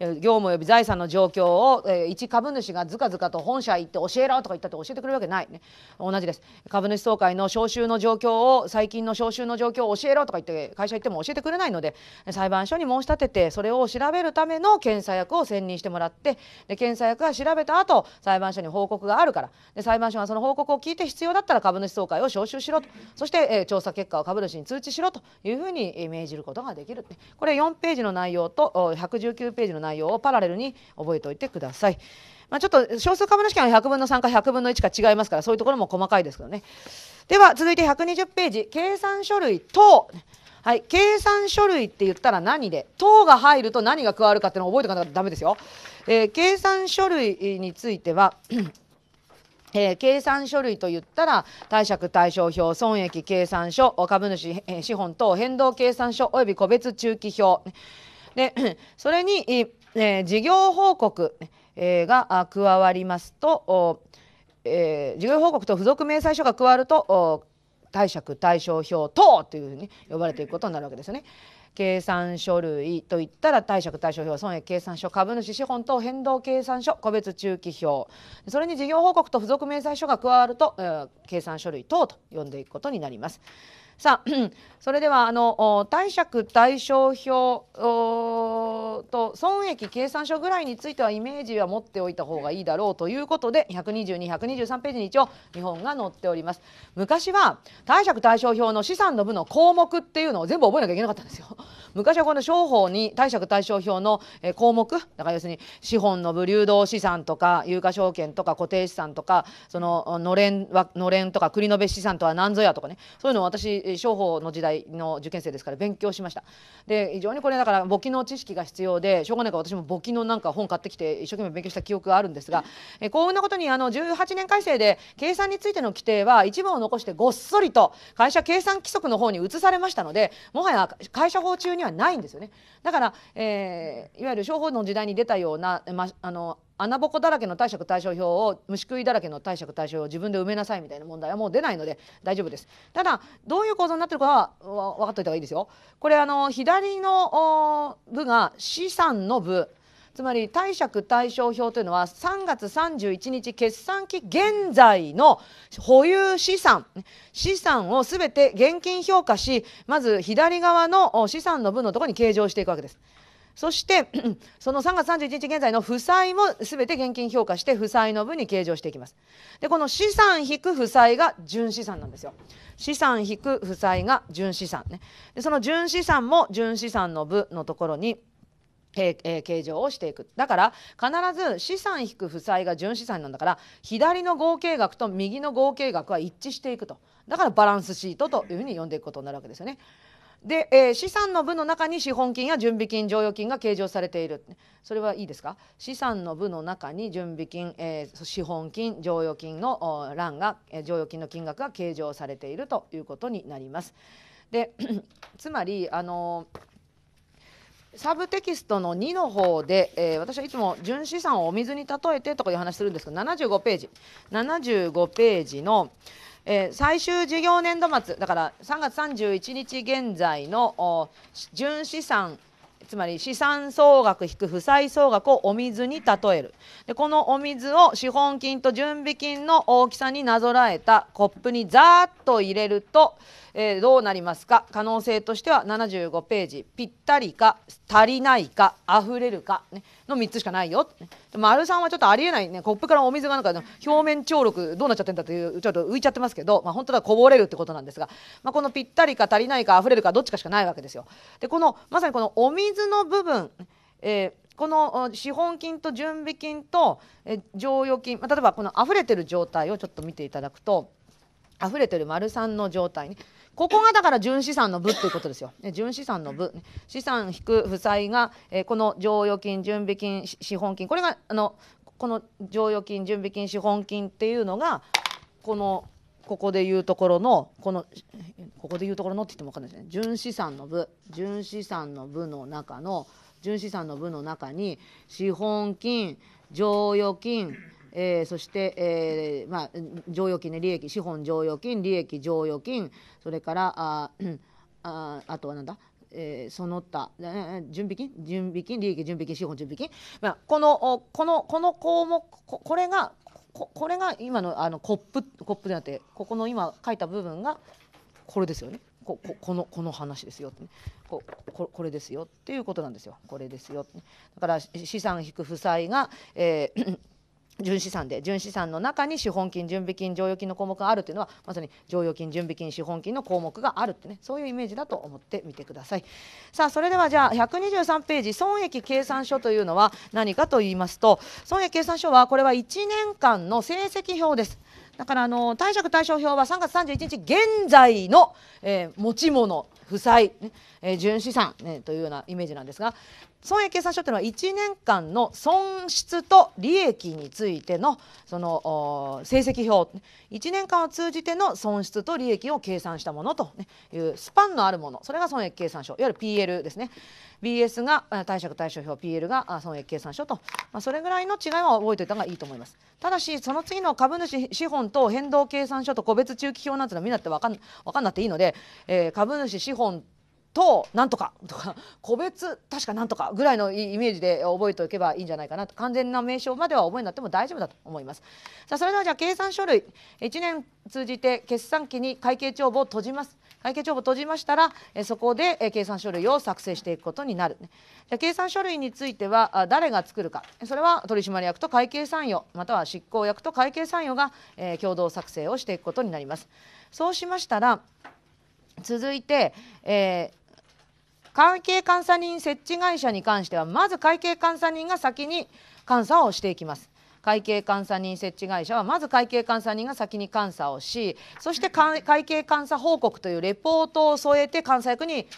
業務及び財産の状況を、えー、一株主がずかずかと本社行って教えろとか言ったって教えてくれるわけない、ね、同じです株主総会の招集の状況を最近の招集の状況を教えろとか言って会社行っても教えてくれないので裁判所に申し立ててそれを調べるための検査役を選任してもらってで検査役が調べた後裁判所に報告があるからで裁判所はその報告を聞いて必要だったら株主総会を招集しろとそして、えー、調査結果を株主に通知しろというふうに命じることができるこれ4ページの内容と119ページの内容内容をパラレルに覚えておいてください。まあ、ちょっと少数株主権は100分の3か100分の1か違いますからそういうところも細かいですけどね。では続いて120ページ計算書類等。はい、計算書類って言ったら何で等が入ると何が加わるかっていうのを覚えておかなきゃだめですよ。えー、計算書類についてはえー、計算書類といったら貸借対照表損益計算書株主、えー、資本等変動計算書および個別中期表でそれに、えー、事業報告、えー、が加わりますと、えー、事業報告と付属明細書が加わると貸借対照表等というふうに呼ばれていくことになるわけですよね。計算書類といったら貸借対照表損益計算書株主資本等変動計算書個別中期表それに事業報告と付属明細書が加わると、えー、計算書類等と呼んでいくことになります。さあ それではあの貸借対照表と損益計算書ぐらいについてはイメージは持っておいた方がいいだろうということで122123ページに一応日本が載っております昔は貸借対照表の資産の部の項目っていうのを全部覚えなきゃいけなかったんですよ 昔はこの商法に貸借対照表の項目だから要するに資本の部流動資産とか有価証券とか固定資産とかそののれんのれんとか繰延資産とは何ぞやとかねそういうのを私商法の時代の受験生ですから勉強しましたで非常にこれだから簿記の知識が必要でしょうがないから私も簿記のなんか本買ってきて一生懸命勉強した記憶があるんですが、え幸運なことにあの18年改正で計算についての規定は一部を残してごっそりと会社計算規則の方に移されましたのでもはや会社法中にはないんですよねだから、えー、いわゆる商法の時代に出たような、まあの穴ぼこだらけの貸借対照表を虫食いだらけの貸借対照表を自分で埋めなさいみたいな問題はもう出ないので大丈夫です。ただどういう構造になってるかは分かっておいた方がいいですよ。これあの左の部が資産の部つまり貸借対照表というのは3月31日決算期現在の保有資産資産をすべて現金評価しまず左側の資産の部のところに計上していくわけです。そして、その3月31日現在の負債も全て現金評価して、負債の分に計上していきます。で、この資産引く負債が純資産なんですよ。資産引く負債が純資産ね。で、その純資産も純資産の部のところに、えー、計上をしていくだから必ず資産引く負債が純資産なんだから左の合計額と右の合計額は一致していくとだからバランスシートというふうに呼んでいくことになるわけですよね。で、えー、資産の部の中に資本金や準備金剰余金が計上されているそれはいいですか資産の部の中に準備金、えー、資本金剰余金の欄が剰余金の金額が計上されているということになります。で つまりあのサブテキストの2の方で、えー、私はいつも純資産をお水に例えてとかいう話するんですけど75ページ75ページの「えー、最終事業年度末だから3月31日現在の純資産つまり資産総額引く負債総額をお水に例えるでこのお水を資本金と準備金の大きさになぞらえたコップにザーッと入れると、えー、どうなりますか可能性としては75ページぴったりか足りないか溢れるか、ね、の3つしかないよ、ね、丸さんはちょっとありえないねコップからお水がなんか表面張力どうなっちゃってんだというちょっと浮いちゃってますけど、まあ、本当はこぼれるってことなんですが、まあ、このぴったりか足りないか溢れるかどっちかしかないわけですよ。でこのまさにこのお水の部分、えーこの資本金と準備金と剰余金、まあ、例えばこの溢れてる状態をちょっと見ていただくと溢れてる丸三の状態ねここがだから純資産の部っていうことですよ。ね、純資産の部、資産引く負債が、えー、この剰余金、準備金、資本金、これがあのこの剰余金、準備金、資本金っていうのがこのここでいうところのこのここでいうところのって言っても分かんないですね。純資産の部、純資産の部の中の純資産の部の中に資本金、剰余金えー、そして、えーまあ、剰余金ね利益資本剰余金利益剰余金それからあああとはなんだえー、その他、えー、準備金準備金利益準備金資本準備金、まあ、このこのこの項目ここれがここれが今のあのコップコップでなくてここの今書いた部分がこれですよねこここのこの話ですよって、ね、こここれですよっていうことなんですよこれですよ、ね、だから資産引く負債が、えー純資産で純資産の中に資本金準備金剰余金の項目があるというのはまさに剰余金準備金資本金の項目があるってねそういうイメージだと思ってみてくださいさあそれではじゃあ123ページ損益計算書というのは何かと言いますと損益計算書はこれは1年間の成績表ですだからあの貸借対照表は3月31日現在の、えー、持ち物負債、ねえー、純資産、ね、というようなイメージなんですが損益計算書というのは1年間の損失と利益についてのその成績表1年間を通じての損失と利益を計算したものというスパンのあるものそれが損益計算書いわゆる PL ですね BS が貸借対照表 PL が損益計算書と、まあ、それぐらいの違いは覚えておいた方がいいと思いますただしその次の株主資本と変動計算書と個別中期表なんてのはみんなって分かん分かんなくていいので、えー、株主資本本となんとかとか個別確かなんとかぐらいのイメージで覚えておけばいいんじゃないかなと完全な名称までは覚えになっても大丈夫だと思いますさあそれではじゃあ計算書類1年通じて決算期に会計帳簿を閉じます会計帳簿を閉じましたらそこで計算書類を作成していくことになるじゃあ計算書類については誰が作るかそれは取締役と会計参与または執行役と会計参与が共同作成をしていくことになりますそうしましたら続いて、えー関係監査人設置会社に関してはまず会計監査人が先に監査をしていきます会計監査人設置会社はまず会計監査人が先に監査をしそして会計監査報告というレポートを添えて監査役に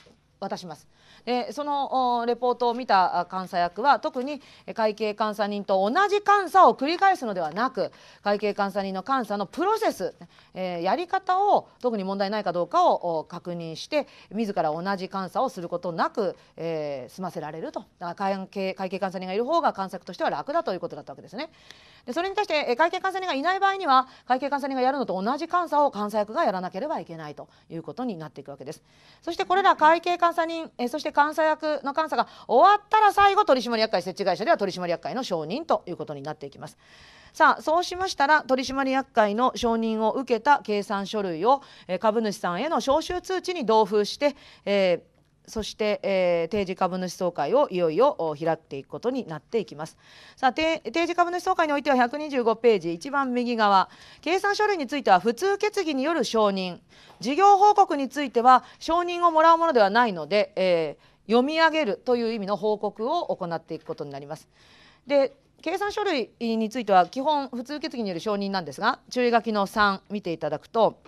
渡しますでそのレポートを見た監査役は特に会計監査人と同じ監査を繰り返すのではなく会計監査人の監査のプロセス、えー、やり方を特に問題ないかどうかを確認して自ら同じ監査をすることなく、えー、済ませられると会計会計監査人がいる方が監査としては楽だということだったわけですね。でそれに対して会計監査人がいない場合には会計監査人がやるのと同じ監査を監査役がやらなければいけないということになっていくわけです。そしてこれら会計監査人えそして監査役の監査が終わったら最後取締役会設置会社では取締役会の承認ということになっていきます。さあそうしましたら取締役会の承認を受けた計算書類を株主さんへの招集通知に同封して、えーそして、えー、定時株主総会をいよいよ開いていくことになっていきますさあ定時株主総会においては125ページ一番右側計算書類については普通決議による承認事業報告については承認をもらうものではないので、えー、読み上げるという意味の報告を行っていくことになりますで計算書類については基本普通決議による承認なんですが注意書きの3見ていただくと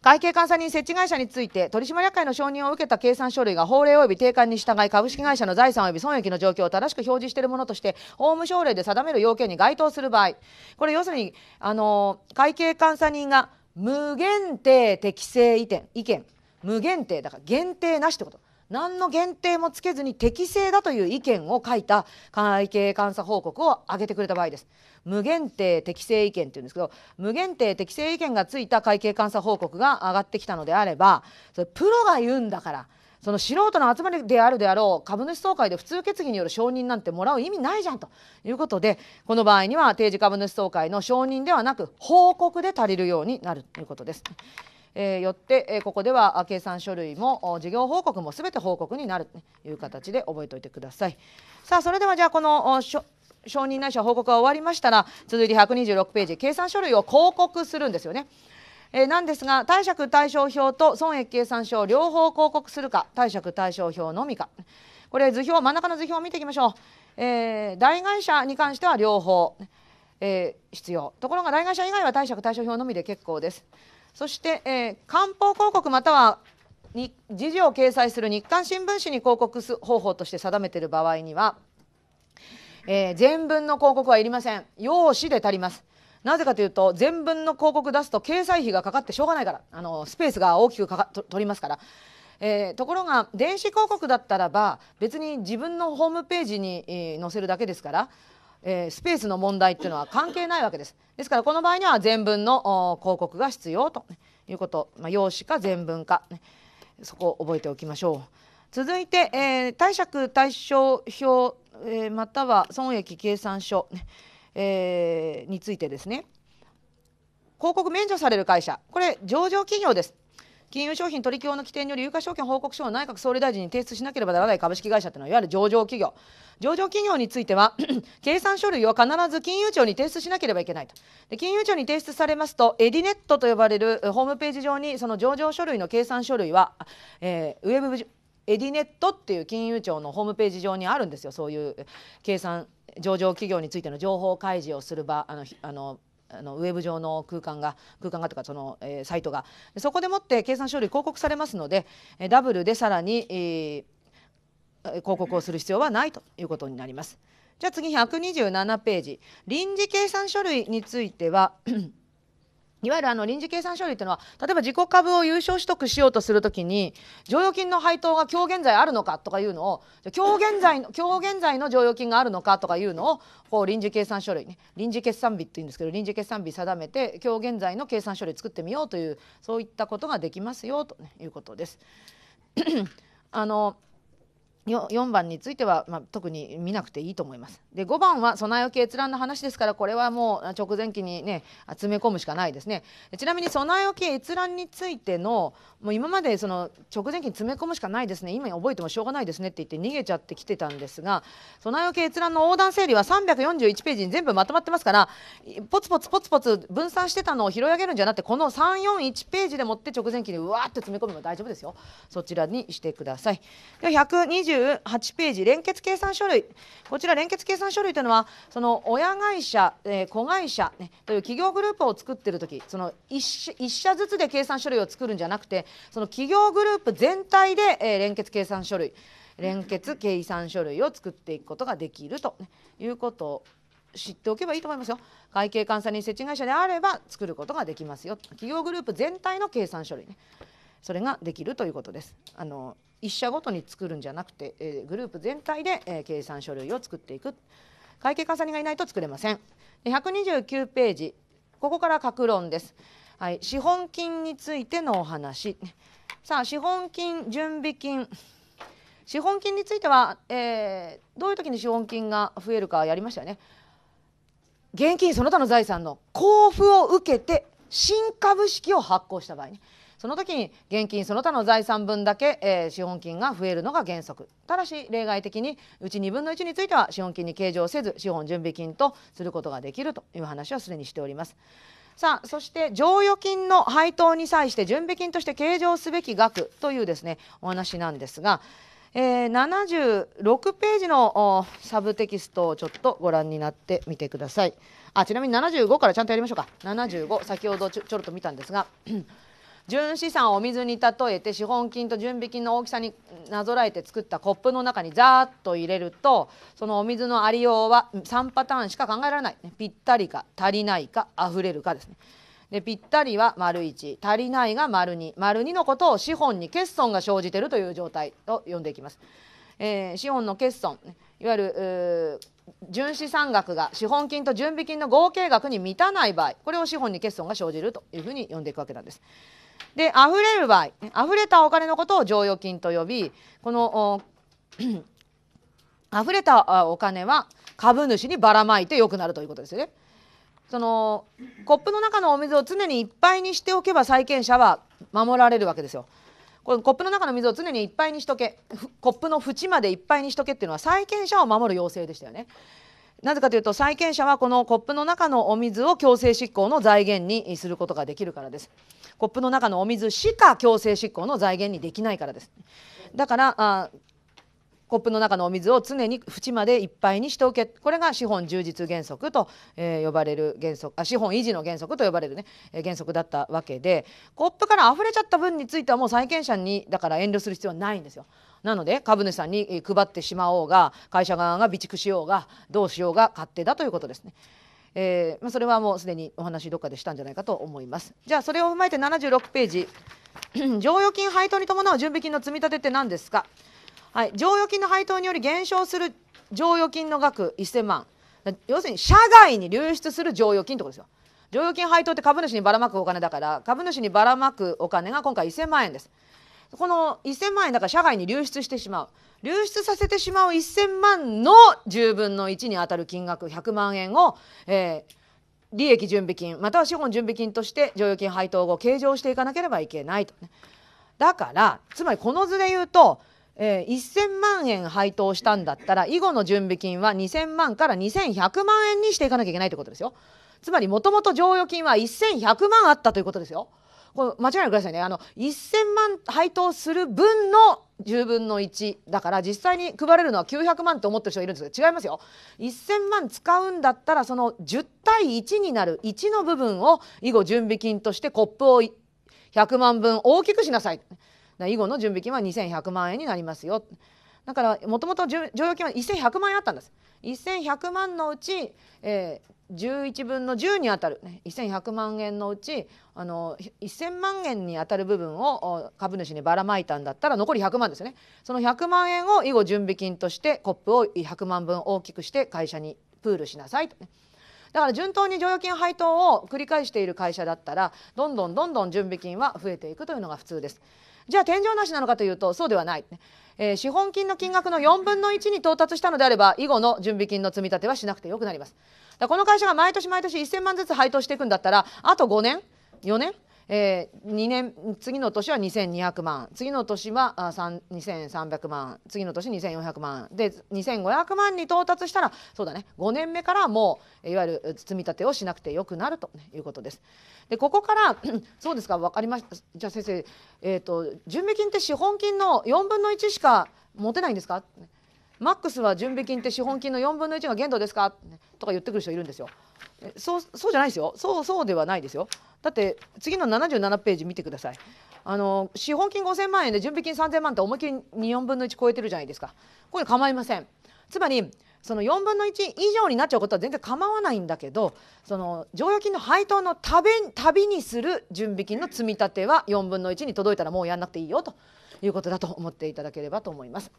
会計監査人設置会社について取締役会の承認を受けた計算書類が法令及び定款に従い株式会社の財産及び損益の状況を正しく表示しているものとして法務省令で定める要件に該当する場合これ要するにあの会計監査人が無限定適正意見意見無限定だから限定なしってこと何の限定もつけずに適正だという意見を書いた会計監査報告を挙げてくれた場合です。無限定適正意見っていうんですけど無限定適正意見がついた会計監査報告が上がってきたのであればそれプロが言うんだから。その素人の集まりであるであろう株主総会で普通決議による承認なんてもらう意味ないじゃんということでこの場合には定時株主総会の承認ではなく報告で足りるようになるということです。えー、よって、えー、ここでは計算書類も事業報告もすべて報告になるという形で覚えておいてください。さあそれではじゃあこの承認ない報告が終わりましたら続いて126ページ計算書類を広告するんですよね。えー、なんですが貸借対照表と損益計算書両方広告するか貸借対照表のみかこれ図表真ん中の図表を見ていきましょう、えー、大会社に関しては両方、えー、必要ところが大会社以外は貸借対照表のみで結構ですそして、えー、官報広告またはに事情を掲載する日刊新聞紙に広告方法として定めている場合にはえー、全文の広告はいりません用紙で足りますなぜかというと全文の広告出すと掲載費がかかってしょうがないからあのスペースが大きくかか取りますから、えー、ところが電子広告だったらば別に自分のホームページに、えー、載せるだけですから、えー、スペースの問題っていうのは関係ないわけですですからこの場合には全文の広告が必要ということ、まあ、用紙か全文か、ね、そこを覚えておきましょう。続いて、えー、貸借対照表えー、または損益計算書、えー、についてですね広告免除される会社これ上場企業です金融商品取引法の規定により有価証券報告書を内閣総理大臣に提出しなければならない株式会社というのはいわゆる上場企業上場企業については 計算書類を必ず金融庁に提出しなければいけないとで金融庁に提出されますとエディネットと呼ばれるホームページ上にその上場書類の計算書類は、えー、ウェブエディネットっていう金融庁のホームページ上にあるんですよそういう計算上場企業についての情報開示をする場あのあのあのウェブ上の空間が空間がとかその、えー、サイトがそこでもって計算書類広告されますので、えダブルでさらに、えー、広告をする必要はないということになります。じゃあ次127ページ臨時計算書類についてはいわゆるあの臨時計算書類というのは例えば自己株を優勝取得しようとするときに剰余金の配当が今日現在あるのかとかいうのを今日現在の今日現在の剰余金があるのかとかいうのをこう臨時計算書類、ね、臨時決算日っていうんですけど臨時決算日定めて今日現在の計算書類作ってみようというそういったことができますよということです。あの4番については、まあ、特に見なくていいと思います。で5番は備え置き閲覧の話ですからこれはもう直前期にね詰め込むしかないですね。ちなみに備え置き閲覧についてのもう今までその直前期に詰め込むしかないですね今覚えてもしょうがないですねって言って逃げちゃってきてたんですが備え置き閲覧の横断整理は341ページに全部まとまってますからポツポツポツポツ分散してたのを拾い上げるんじゃなくてこの341ページでもって直前期にうわーって詰め込のば大丈夫ですよ。そちらにしてください。では120 28ページ連結計算書類こちら連結計算書類というのはその親会社、えー、子会社、ね、という企業グループを作っている時その 1, 社ずつで計算書類を作るんじゃなくてその企業グループ全体で、えー、連結計算書類連結計算書類を作っていくことができると、ね、いうことを知っておけばいいと思いますよ。会計監査人設置会社であれば作ることができますよ。企業グループ全体の計算書類ね。それができるということです。あの1社ごとに作るんじゃなくて、えグループ全体で、え計算書類を作っていく会計課さ人がいないと作れません129ページここから格論です、はい、資本金についてのお話さあ資本金準備金資本金については、えー、どういう時に資本金が増えるかやりましたよね現金その他の財産の交付を受けて新株式を発行した場合ねその時に現金その他の財産分だけ、えー、資本金が増えるのが原則ただし例外的にうち2分の1については資本金に計上せず資本準備金とすることができるという話はすでにしております。さあそして剰余金の配当に際して準備金として計上すべき額というですねお話なんですが、えー、76ページのサブテキストをちょっとご覧になってみてくださいあちなみに75からちゃんとやりましょうか75先ほどちょろっと見たんですが純資産をお水に例えて資本金と準備金の大きさになぞらえて作ったコップの中にザーッと入れるとそのお水のありようは3パターンしか考えられない、ね、ぴったりか足りないか溢れるかですね。でぴったりは丸1足りないが丸2丸2のことを資本に欠損が生じているという状態と呼んでいきます。えー、資本の欠損いわゆる純資産額が資本金と準備金の合計額に満たない場合これを資本に欠損が生じるというふうに呼んでいくわけなんです。であふれる場合あふれたお金のことを剰余金と呼びこのあふ れたお金は株主にばらまいてよくなるということですよね。そのコップの中のお水を常にいっぱいにしておけば債権者は守られるわけですよ。このコップの中の水を常にいっぱいにしとけコップの縁までいっぱいにしとけっていうのは債権者を守る要請でしたよね。なぜかというと債権者はこのコップの中のお水を強制執行の財源にすることができるからです。コップの中のお水しか強制執行の財源にできないからです。だからあコップの中のお水を常に縁までいっぱいにしておけこれが資本充実原則と、えー、呼ばれる原則あ資本維持の原則と呼ばれるね、えー、原則だったわけでコップから溢れちゃった分についてはもう債権者にだから遠慮する必要はないんですよ。なので株主さんに配ってしまおうが会社側が備蓄しようがどうしようが勝手だということですね。えー、まあ、それはもうすでにお話どっかでしたんじゃないかと思います。じゃあそれを踏まえて76ページ 剰余金配当に伴う準備金の積み立てって何ですか、はい、剰余金の配当により減少する剰余金の額1000万要するに社外に流出する剰余金ってことですよ。剰余金配当って株主にばらまくお金だから株主にばらまくお金が今回1000万円です。この1000万円だから社外に流出してしまう。流出させてしまう1000万の10分の1に当たる金額100万円を、えー、利益準備金または資本準備金として剰余金配当後計上していかなければいけないと、ね、だからつまりこの図で言うと、えー、1000万円配当したんだったら以後の準備金は2000万から2100万円にしていかなきゃいけないということですよつまりもともと剰余金は1100万あったということですよこれ間違えなくださいねあの1000万配当する分の10分の1だから実際に配れるのは900万って思ってる人がいるんですけど違いますよ1000万使うんだったらその10対1になる1の部分を以後準備金としてコップを100万分大きくしなさい以後の準備金は2100万円になりますよだからもともと剰余金は1100万円あったんです1100万のうち、えー、11分の10に当たる、ね、1100万円のうちあの1000万円に当たる部分を株主にばらまいたんだったら残り100万ですねその100万円を以後準備金としてコップを100万分大きくして会社にプールしなさいと、ね、だから順当に剰余金配当を繰り返している会社だったらどんどんどんどん準備金は増えていくというのが普通です。じゃあ天井なしなのかというとそうではない、えー、資本金の金額の4分の1に到達したのであれば以後の準備金の積み立てはしなくてよくなります。この会社が毎年毎年1000万ずつ配当していくんだったらあと5年4年えー、2年次の年は2200万次の年はあ2300万次の年2400万で2500万に到達したらそうだね5年目からもういわゆる積み立てをしなくてよくなるということです。でここから そうですか分かりましたじゃあ先生、えーと、準備金って資本金の4分の1しか持てないんですか、ねマックスは準備金って資本金の4分の1が限度ですかとか言ってくる人いるんですよ。そうそうじゃないですよそうそうではないですよだって次の77ページ見てくださいあの資本金5000万円で準備金3000万って思いっきり4分の1超えてるじゃないですかこれ構いませんつまりその4分の1以上になっちゃうことは全然構わないんだけどその剰余金の配当のた旅にする準備金の積み立ては4分の1に届いたらもうやんなくていいよということだと思っていただければと思います。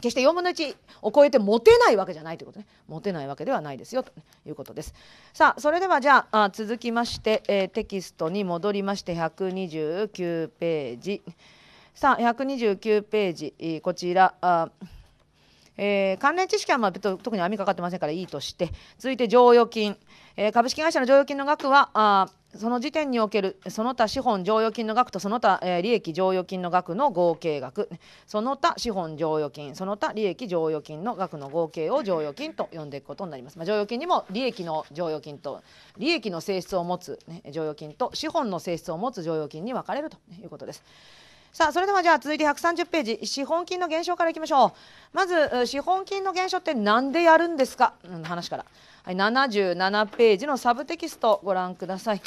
決して4分の1を超えて持てないわけじゃないということね持てないわけではないですよということですさあそれではじゃあ続きまして、えー、テキストに戻りまして129ページさあ129ページこちらえー、関連知識はまあ特に網かかってませんからいいとして続いて剰余金、えー、株式会社の剰余金の額はあその時点におけるその他資本剰余金の額とその他、えー、利益剰余金の額の合計額その他資本剰余金その他利益剰余金の額の合計を剰余金と呼んでいくことになります、まあ、剰余金にも利益の剰余金と利益の性質を持つ、ね、剰余金と資本の性質を持つ剰余金に分かれるということです。さあそれではじゃあ続いて130ページ資本金の減少からいきましょうまず資本金の減少って何でやるんですかの話から、はい、77ページのサブテキストご覧ください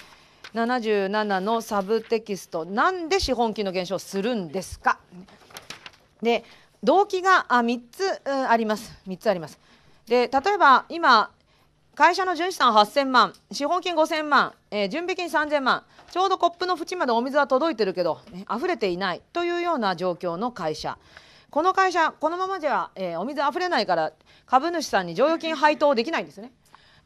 77のサブテキストなんで資本金の減少するんですかで動機があ3つあります3つありますで例えば今会社の純資産8000万、資本金5000万、えー、準備金3000万、ちょうどコップの縁までお水は届いてるけど、ね、溢れていないというような状況の会社。この会社、このままでは、えー、お水溢れないから株主さんに剰余金配当できないんですね。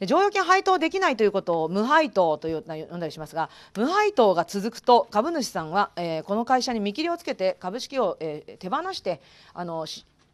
剰余金配当できないということを無配当と呼んだりしますが無配当が続くと株主さんは、えー、この会社に見切りをつけて株式を、えー、手放してあの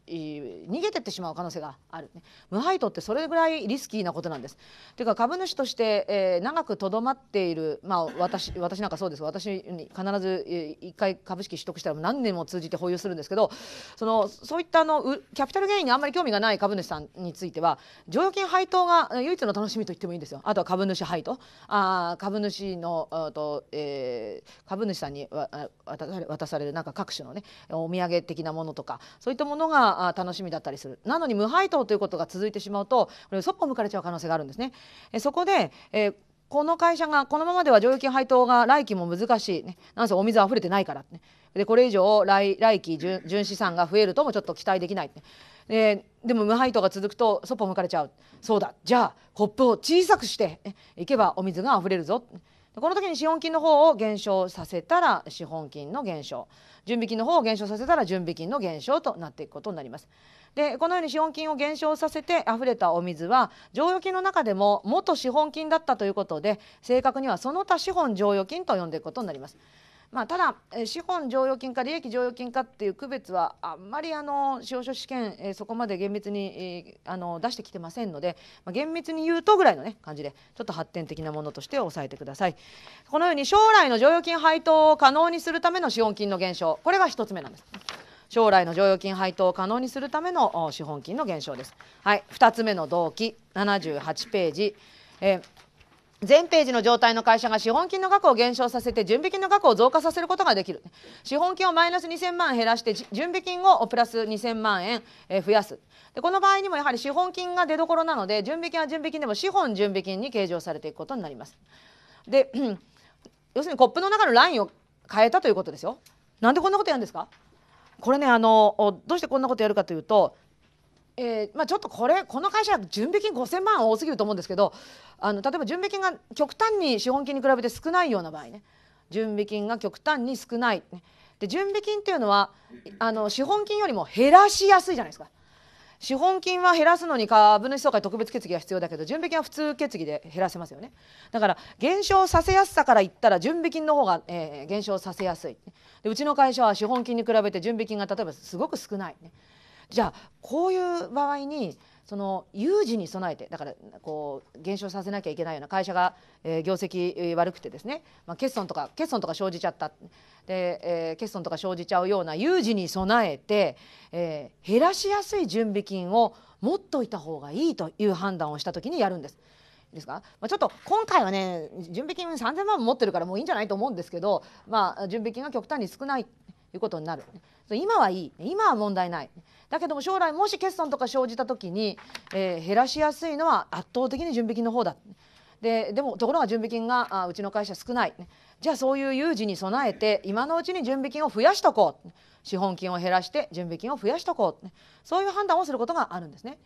逃げてってしまう可能性がある、ね、無配当ってそれぐらいリスキーなことなんです。というか株主として、えー、長くとどまっている、まあ、私私なんかそうです私に必ず一回株式取得したら何年も通じて保有するんですけどそのそういったあのキャピタルゲインにあんまり興味がない株主さんについては剰余金配当が唯一の楽しみと言ってもいいんですよあとは株主配当あ株主のと、えー、株主さんに渡されるなんか各種のねお土産的なものとかそういったものがあ楽しみだったりするなのに無配当ということが続いてしまうとこれそっぽ向かれちゃう可能性があるんですね。えそこで、えーこの会社がこのままでは剰余金配当が来期も難しい、ね、なんせお水溢れてないから、ね、でこれ以上来来期純資産が増えるともちょっと期待できない、ね、ででも無配当が続くとそっぽ向かれちゃうそうだじゃあコップを小さくして、ね、いけばお水が溢れるぞ。ねこの時に資本金の方を減少させたら資本金の減少準備金の方を減少させたら準備金の減少となっていくことになります。でこのように資本金を減少させて溢れたお水は剰余金の中でも元資本金だったということで正確にはその他資本剰余金と呼んでいくことになります。まあ、ただ、え資本剰余金か利益剰余金かっていう区別はあんまりあの司法書試験、えそこまで厳密に、えあの出してきてませんので、まあ、厳密に言うとぐらいの、ね、感じでちょっと発展的なものとして抑えてください。このように将来の剰余金配当を可能にするための資本金の減少これが1つ目なんです。将来の剰余金配当を可能にするための資本金の減少です。はい、2つ目の動機78ページ、えー全ページの状態の会社が資本金の額を減少させて準備金の額を増加させることができる資本金をマイナス2000万円減らして準備金をプラス2000万円増やすでこの場合にもやはり資本金が出どころなので準備金は準備金でも資本準備金に計上されていくことになりますで要するにコップの中のラインを変えたということですよなんでこんなことやるんですかこれねあのどうしてこんなことやるかというとえーまあ、ちょっとこれこの会社準備金5,000万多すぎると思うんですけどあの例えば準備金が極端に資本金に比べて少ないような場合ね準備金が極端に少ない、ね、で準備金っていうのはあの資本金よりも減らしやすいじゃないですか。資本金は減らすのに株主総会特別決議が必要だけど準備金は普通決議で減らせますよねだから減少させやすさから言ったら準備金の方が、えー、減少させやすいでうちの会社は資本金に比べて準備金が例えばすごく少ない、ね、じゃあこういう場合にその有事に備えてだからこう減少させなきゃいけないような会社が、えー、業績悪くてですね、まあ、欠損とか欠損とか生じちゃったで、えー、欠損とか生じちゃうような有事に備えて、えー、減らしやすい準備金を持っといた方がいいという判断をした時にやるんです。ですか、まあ、ちょっと今回はね準備金3,000万も持ってるからもういいんじゃないと思うんですけど、まあ、準備金が極端に少ないということになる今はいい今は問題ない。だけども将来もし欠損とか生じた時に、えー、減らしやすいのは圧倒的に準備金の方だででもところが準備金があうちの会社少ない、ね、じゃあそういう有事に備えて今のうちに準備金を増やしとこう資本金を減らして準備金を増やしとこう、ね、そういう判断をすることがあるんですね。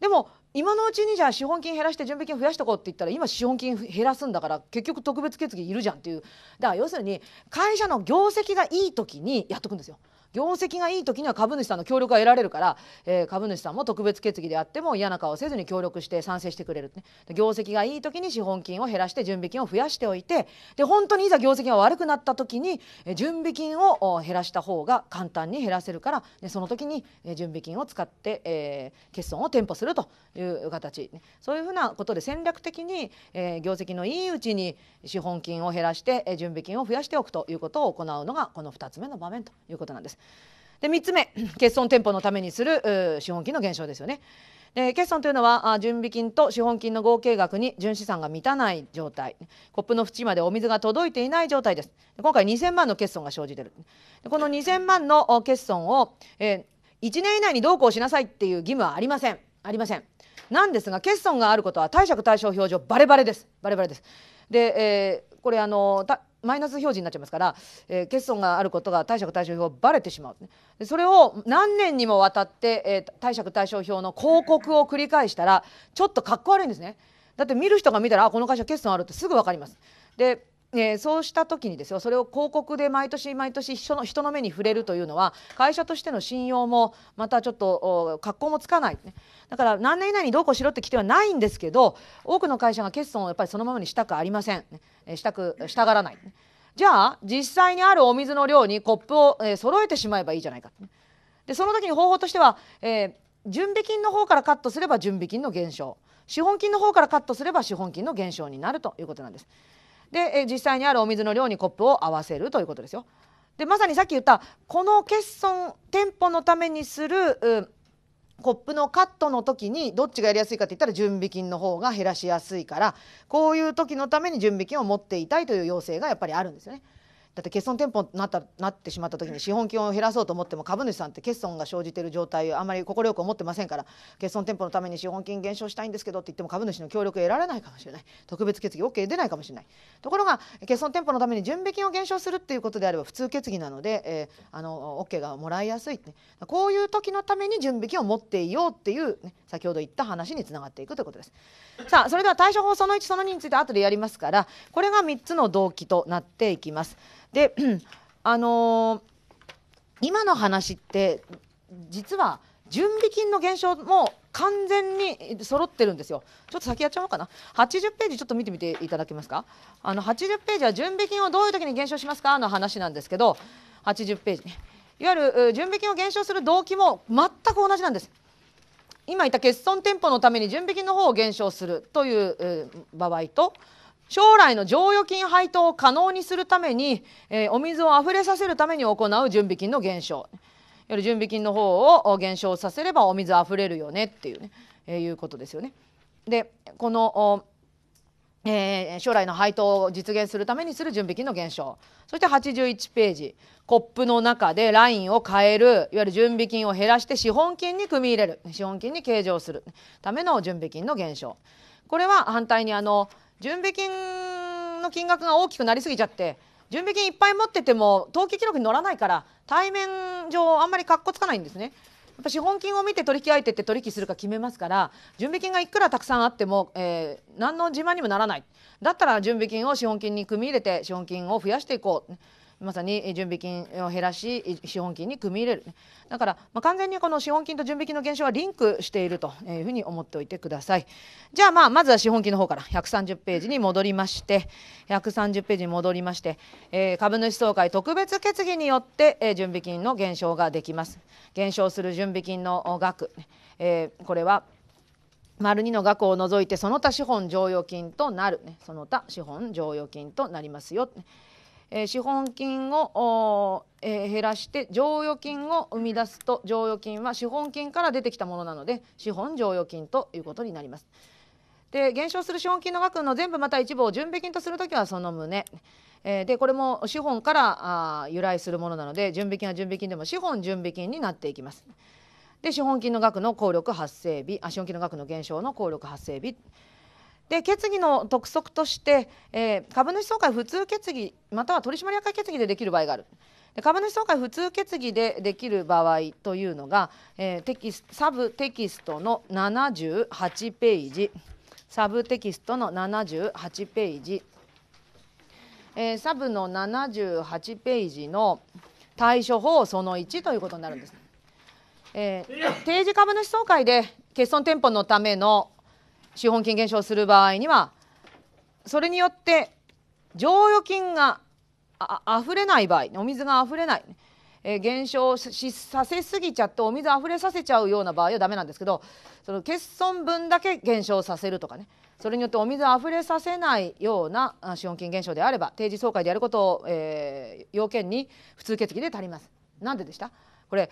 でも今のうちにじゃあ資本金減らして準備金増やしておこうって言ったら今資本金減らすんだから結局特別決議いるじゃんっていうだから要するに会社の業績がいい時にやっとくんですよ。業績がいい時には株主さんの協力が得られるから、えー、株主さんも特別決議であっても嫌な顔せずに協力して賛成してくれる、ね、業績がいい時に資本金を減らして準備金を増やしておいてで本当にいざ業績が悪くなった時に準備金を減らした方が簡単に減らせるからでその時に準備金を使って、えー、欠損を添付するという形、ね、そういうふうなことで戦略的に、えー、業績のいいうちに資本金を減らして準備金を増やしておくということを行うのがこの2つ目の場面ということなんです。で3つ目欠損店舗のためにする資本金の減少ですよね。で欠損というのは準備金と資本金の合計額に純資産が満たない状態コップの縁までお水が届いていない状態です今回2000万の欠損が生じているこの2000万の欠損を、えー、1年以内にどうこうしなさいっていう義務はありませんありませんなんですが欠損があることは貸借対照表上バレバレですバレバレですで、えー、これあのマイナス表示になっちゃいますから、えー、欠損があることが貸借対照表ばれてしまうそれを何年にもわたって、えー、貸借対照表の広告を繰り返したらちょっとかっこ悪いんですねだって見る人が見たらあこの会社決損あるってすぐ分かりますでえー、そうした時にですよそれを広告で毎年毎年人の人の目に触れるというのは会社としての信用もまたちょっと格好もつかない、ね、だから何年以内にどうこうしろって規定はないんですけど多くの会社が決算をやっぱりそのままにしたくありません、ね、したくしたがらない、ね、じゃあ実際にあるお水の量にコップを、えー、揃えてしまえばいいじゃないか、ね、でその時に方法としては、えー、準備金の方からカットすれば準備金の減少資本金の方からカットすれば資本金の減少になるということなんです。で実際にあるお水の量にコップを合わせるということですよ。でまさにさっき言ったこの欠損店舗のためにするコップのカットの時にどっちがやりやすいかって言ったら準備金の方が減らしやすいからこういう時のために準備金を持っていたいという要請がやっぱりあるんですよね。だって欠損店舗になったなってしまった時に資本金を減らそうと思っても株主さんって欠損が生じている状態をあまり快く思ってませんから欠損店舗のために資本金減少したいんですけどって言っても株主の協力を得られないかもしれない特別決議 OK 出ないかもしれないところが欠損店舗のために準備金を減少するっていうことであれば普通決議なので、えー、あの OK がもらいやすい、ね、こういう時のために準備金を持っていようっていう、ね、先ほど言った話につながっていくということですさあそれでは対処法その1その2について後でやりますからこれが3つの動機となっていきます。で あのー、今の話って実は準備金の減少も完全に揃ってるんですよ。ちょっと先やっちゃおうかな。80ページちょっと見てみていただけますか。あの80ページは準備金をどういう時に減少しますかの話なんですけど、80ページ。ねいわゆる準備金を減少する動機も全く同じなんです。今言った欠損店舗のために準備金の方を減少するという場合と、将来の剰余金配当を可能にするために、えー、お水をあふれさせるために行う準備金の減少より準備金の方を減少させればお水あふれるよねっていうね、えー、いうことですよね。でこのえー、将来の配当を実現するためにする準備金の減少そして81ページコップの中でラインを変えるいわゆる準備金を減らして資本金に組み入れる資本金に計上するための準備金の減少これは反対にあの、準備金の金額が大きくなりすぎちゃって準備金いっぱい持ってても登記記録に載らないから対面上あんまりかっこつかないんですね。やっぱ資本金を見て取引相手って取引するか決めますから準備金がいくらたくさんあっても、えー、何の自慢にもならないだったら準備金を資本金に組み入れて資本金を増やしていこう。まさに準備金を減らし資本金に組み入れるだから、まあ、完全にこの資本金と準備金の減少はリンクしているというふうに思っておいてくださいじゃあまあまずは資本金の方から130ページに戻りまして130ページに戻りまして、えー、株主総会特別決議によって、えー、準備金の減少ができます減少する準備金の額、えー、これは丸2の額を除いてその他資本剰余金となる、ね、その他資本剰余金となりますよ、ね、えー、資本金を、えー、減らして剰余金を生み出すと剰余金は資本金から出てきたものなので資本剰余金ということになります。で減少する資本金の額の全部また一部を準備金とするときはその旨、えー、でこれも資本からあ由来するものなので準備金は準備金でも資本準備金になっていきます。で資本金の額の効力発生日あ資本金の額の減少の効力発生日で決議の督促として、えー、株主総会普通決議または取締役会決議でできる場合がある。で株主総会普通決議でできる場合というのが、えー、テキスサブテキストの78ページサブテキストの78ページ、えー、サブの78ページの対処法その1ということになるんです。えー、定時株主総会で欠損店舗のための資本金減少する場合にはそれによって剰余金があ溢れない場合お水が溢れない、えー、減少しさせすぎちゃってお水溢れさせちゃうような場合はダメなんですけどその欠損分だけ減少させるとかねそれによってお水溢れさせないような資本金減少であれば定時総会でやることを、えー、要件に普通決議で足ります。なんででしたこれ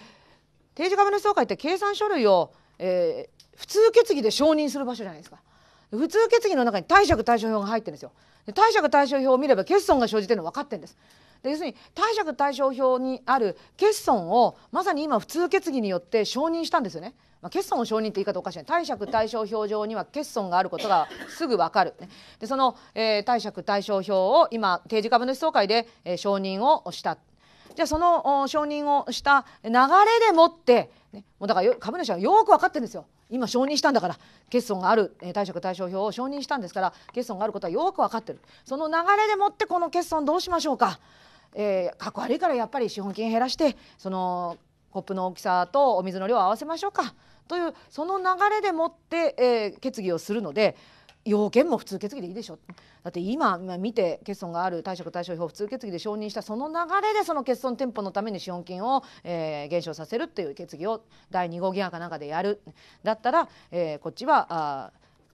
定時株主総会って計算書類を、え普通決議で承認する場所じゃないですか普通決議の中に貸借対照表が入ってるんですよ貸借対照表を見れば欠損が生じてるの分かってるんですで要するに貸借対照表にある欠損をまさに今普通決議によって承認したんですよね、まあ、欠損を承認って言い方おかしい貸借対照表上には欠損があることがすぐ分かる、ね、でその、えー、貸借対照表を今定時株主総会で、えー、承認をしたじゃあその承認をした流れでもって、ね、もうだから株主はよく分かってるんですよ今承認したんだから欠損がある、えー、貸対象表を承認したんですから欠損があることはよく分かってるその流れでもってこの欠損どうしましょうか、えー、かっこ悪いからやっぱり資本金減らしてそのコップの大きさとお水の量を合わせましょうかというその流れでもって、えー、決議をするので要件も普通決議でいいでしょだって今見て欠損がある貸借対照表普通決議で承認したその流れでその欠損店舗のために資本金を、えー、減少させるっていう決議を第2号議案かなんかでやるだったら、えー、こっちは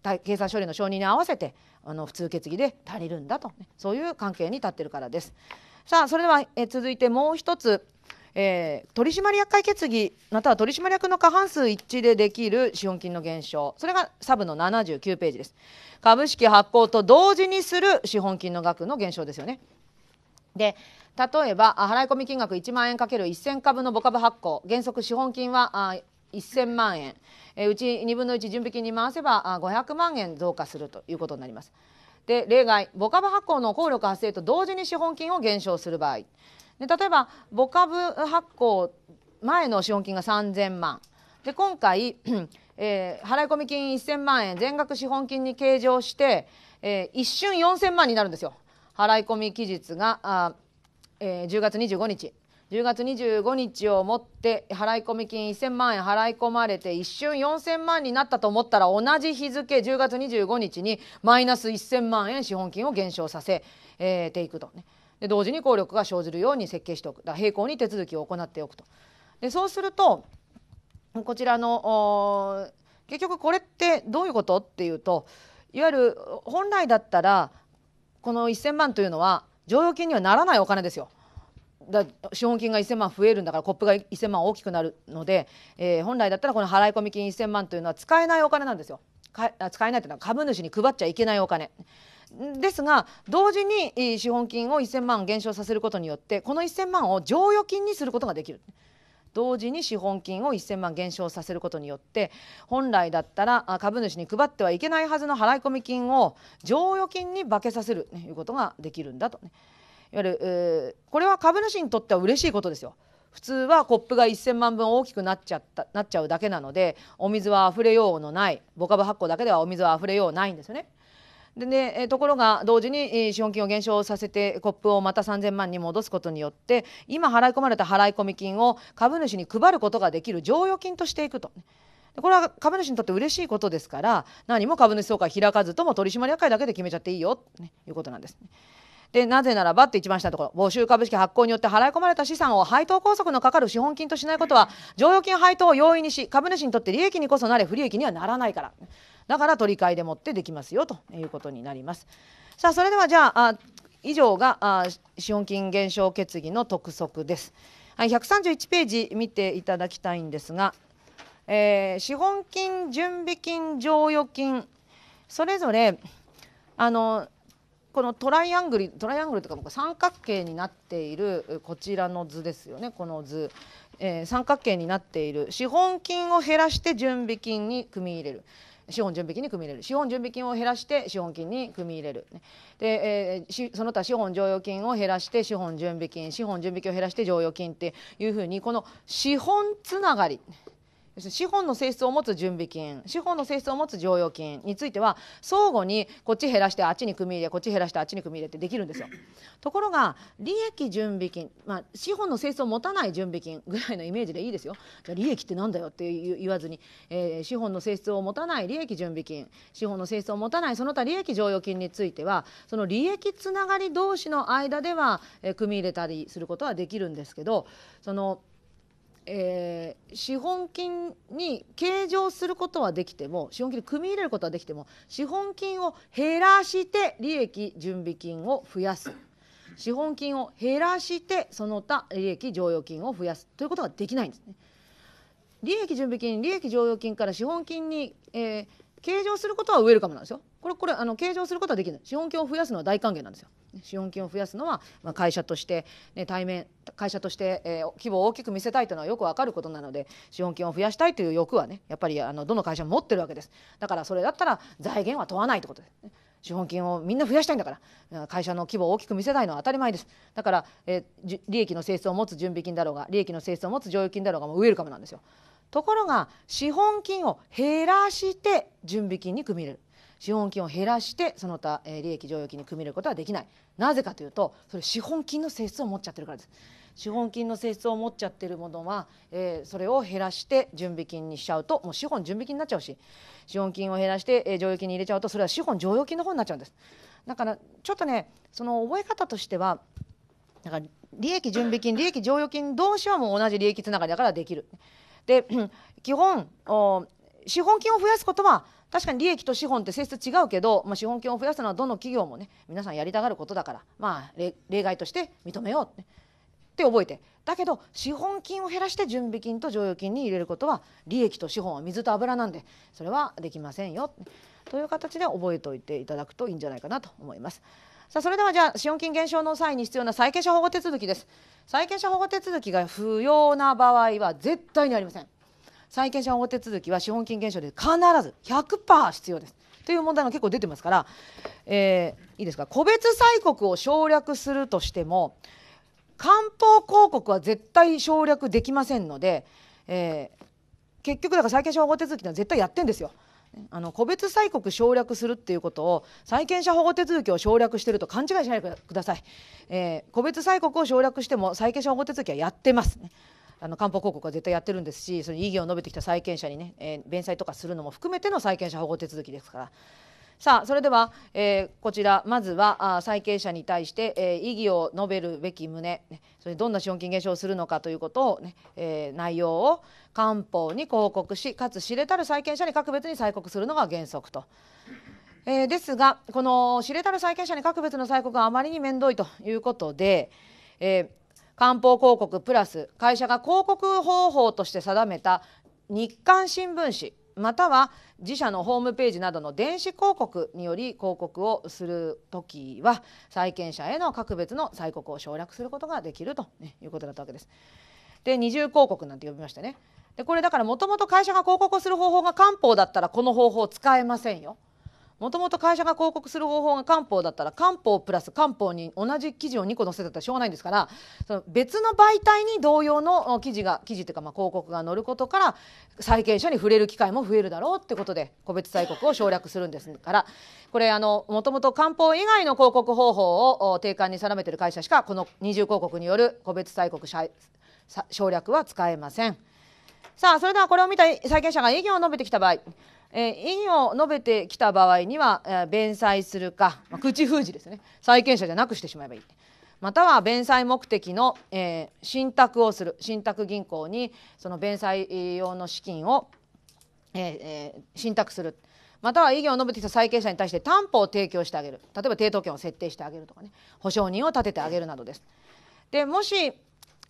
あ計算処理の承認に合わせてあの普通決議で足りるんだと、ね、そういう関係に立ってるからです。さあそれでは、え続いてもう一つえー、取締役会決議または取締役の過半数一致でできる資本金の減少それがサブの79ページです株式発行と同時にする資本金の額の減少ですよねで例えば払い込み金額1万円 ×1000 株の母株発行原則資本金は1000万円、えうち2分の1準備金に回せば500万円増加するということになります。で例外母株発行の効力発生と同時に資本金を減少する場合で例えば母株発行前の資本金が3000万で今回、えー、払込金1000万円全額資本金に計上して、えー、一瞬4000万になるんですよ払込期日があ、えー、10月25日10月25日をもって払込金1000万円払い込まれて一瞬4000万になったと思ったら同じ日付10月25日にマイナス1000万円資本金を減少させ、えー、ていくとね。で同時に効力が生じるように設計しておくだ並行に手続きを行っておくと。でそうするとこちらの結局これってどういうことっていうといわゆる本来だったらこの1,000万というのは剰余金にはならないお金ですよ。だ資本金が1,000万増えるんだからコップが1,000万大きくなるので、えー、本来だったらこの払い込み金1,000万というのは使えないお金なんですよ。使えないというのは株主に配っちゃいけないお金。ですが同時に資本金を1000万減少させることによってこの1000万を剰余金にすることができる。同時に資本金を1000万減少させることによって本来だったら株主に配ってはいけないはずの払い込み金を剰余金に化けさせるということができるんだと、ね、いわゆる、えー、これは株主にとっては嬉しいことですよ。普通はコップが1,000万分大きくなっちゃったなっちゃうだけなのでお水はあふれようのないボカブ発酵だけではお水はあふれようないんですよね。でね、えところが同時に資本金を減少させてコップをまた3000万に戻すことによって今払い込まれた払込金を株主に配ることができる剰余金としていくと。これは株主にとって嬉しいことですから何も株主総会開かずとも取締役会だけで決めちゃっていいよと、いうことなんです、でなぜならばって一番下のところ募集株式発行によって払い込まれた資産を配当拘束のかかる資本金としないことは剰余金配当を容易にし株主にとって利益にこそなれ不利益にはならないからだから取り替えでもってできますよということになります。さあそれではじゃあ以上があ資本金減少決議の督促です。はい、131ページ見ていただきたいんですが、えー、資本金準備金剰余金それぞれあのこのトライアングルトライアングルというか三角形になっているこちらの図ですよねこの図、えー、三角形になっている資本金を減らして準備金に組み入れる資本準備金に組み入れる資本準備金を減らして資本金に組み入れる、ね、で、えー、その他資本剰余金を減らして資本準備金資本準備金を減らして剰余金っていうふうにこの資本つながり資本の性質を持つ準備金資本の性質を持つ剰余金については相互にこっち減らしてあっちに組み入れこっち減らしてあっちに組み入れってできるんですよ。ところが利益準備金、まあ、資本の性質を持たない準備金ぐらいのイメージでいいですよ。じゃあ利益ってなんだよって言わずに、えー、資本の性質を持たない利益準備金資本の性質を持たないその他利益剰余金についてはその利益つながり同士の間では、えー、組み入れたりすることはできるんですけどその。えー、資本金に計上することはできても資本金に組み入れることはできても資本金を減らして利益準備金を増やす資本金を減らしてその他利益剰余金を増やすということができないんですね。利益準備金利益剰余金から資本金に、えー、計上することはウェルカムなんですよ。これこれあの計上することはできない。資本金を増やすのは大歓迎なんですよ。資本金を増やすのは、まあ、会社として、ね、対面会社として、えー、規模を大きく見せたいというのはよくわかることなので資本金を増やしたいという欲はねやっぱりあのどの会社も持ってるわけです。だからそれだったら財源は問わないってことです、ね。資本金をみんな増やしたいんだから会社の規模を大きく見せたいのは当たり前ですだから、えー、利益の性質を持つ準備金だろうが利益の性質を持つ剰余金だろうがもうウェルカムなんですよところが資本金を減らして準備金に組み入れる資本金を減らしてその他、え利益剰余金に組み入れることはできないなぜかというとそれ資本金の性質を持っちゃってるからです資本金の性質を持っちゃってるものは、えー、それを減らして準備金にしちゃうともう資本準備金になっちゃうし資本金を減らして、え剰余金に入れちゃうとそれは資本剰余金の方になっちゃうんですだからちょっとねその覚え方としてはだから利益準備金利益剰余金同士はもう同じ利益つながりだからできる。で 基本資本金を増やすことは確かに利益と資本って性質違うけど、まあ、資本金を増やすのはどの企業もね皆さんやりたがることだから、まあ、例外として認めようってって覚えてだけど資本金を減らして準備金と剰余金に入れることは利益と資本は水と油なんでそれはできませんよという形で覚えておいていただくといいんじゃないかなと思います。さあそれではじゃあ資本金減少の際に必要な債権者保護手続きです債権者保護手続きが不要な場合は絶対にありません債権者保護手続きは資本金減少で必ず100%必要ですという問題が結構出てますから、えー、いいですか個別債国を省略するとしても官報広告は絶対省略できませんので、えー、結局だから債権者保護手続きは絶対やってんですよ。あの個別催告省略するっていうことを債権者保護手続きを省略してると勘違いしないでください、えー、個別催告を省略しても債権者保護手続きはやってます、ね、あの官報広告は絶対やってるんですしその異議を述べてきた債権者にね、えー、弁済とかするのも含めての債権者保護手続きですからさあそれでは、えー、こちらまずはあ債権者に対して、えー、異議を述べるべき旨、ね、それどんな資本金減少をするのかということをね、えー、内容を官報に広告しかつ知れたる債権者に格別に催告するのが原則と。えー、ですがこの知れたる債権者に格別の催告があまりに面倒いということで、えー、官報広告プラス会社が広告方法として定めた日刊新聞紙または自社のホームページなどの電子広告により広告をする時は債権者への格別の催告を省略することができるということだったわけです。で二重広告なんて呼びましたね。でこれだからもともと会社が広告をする方法が官報だったらこの方法を使えませんよ。もともと会社が広告する方法が官報だったら官報プラス官報に同じ記事を2個載せたらしょうがないんですからその別の媒体に同様の記事が記事というかまあ広告が載ることから債権者に触れる機会も増えるだろうってことで個別催告を省略するんですからこれもともと官報以外の広告方法を定款に定めてる会社しかこの二重広告による個別催告省略は使えません。さあそれではこれを見た債権者が異議を述べてきた場合えー、意を述べてきた場合には、えー、弁済するか、まあ、口封じですね債権者じゃなくしてしまえばいいまたは弁済目的の、えー、信託をする信託銀行にその弁済用の資金を、えー、信託するまたは異議を述べてきた債権者に対して担保を提供してあげる例えば抵当権を設定してあげるとかね保証人を立ててあげるなどです。でもし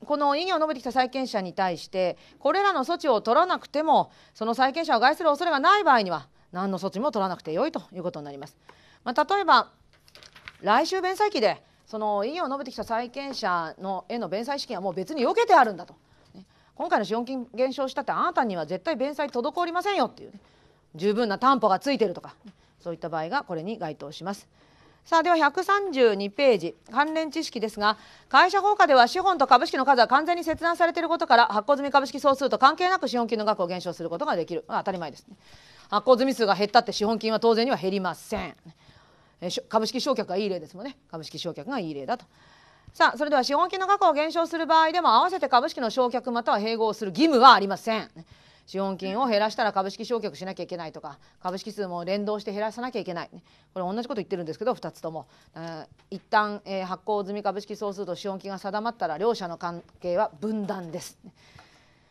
この異議を述べてきた債権者に対してこれらの措置を取らなくてもその債権者を害する恐れがない場合には何の措置も取らなくてよいということになります。まあ、例えば来週弁済期でその異議を述べてきた債権者のへの弁済資金はもう別に避けてあるんだと、ね、今回の資本金減少したってあなたには絶対弁済滞りませんよっていう、ね、十分な担保がついてるとかそういった場合がこれに該当します。さあでは132ページ関連知識ですが会社放課では資本と株式の数は完全に切断されていることから発行済み株式総数と関係なく資本金の額を減少することができる、まあ、当たり前ですね発行済み数が減ったって資本金は当然には減りません株式償却がいい例ですもんね株式償却がいい例だとさあそれでは資本金の額を減少する場合でも合わせて株式の償却または併合をする義務はありません資本金を減らしたら株式償却しなきゃいけないとか株式数も連動して減らさなきゃいけない、ね、これ同じこと言ってるんですけど2つとも、一旦、えー、発行済み株式総数と資本金が定まったら両者の関係は分断です。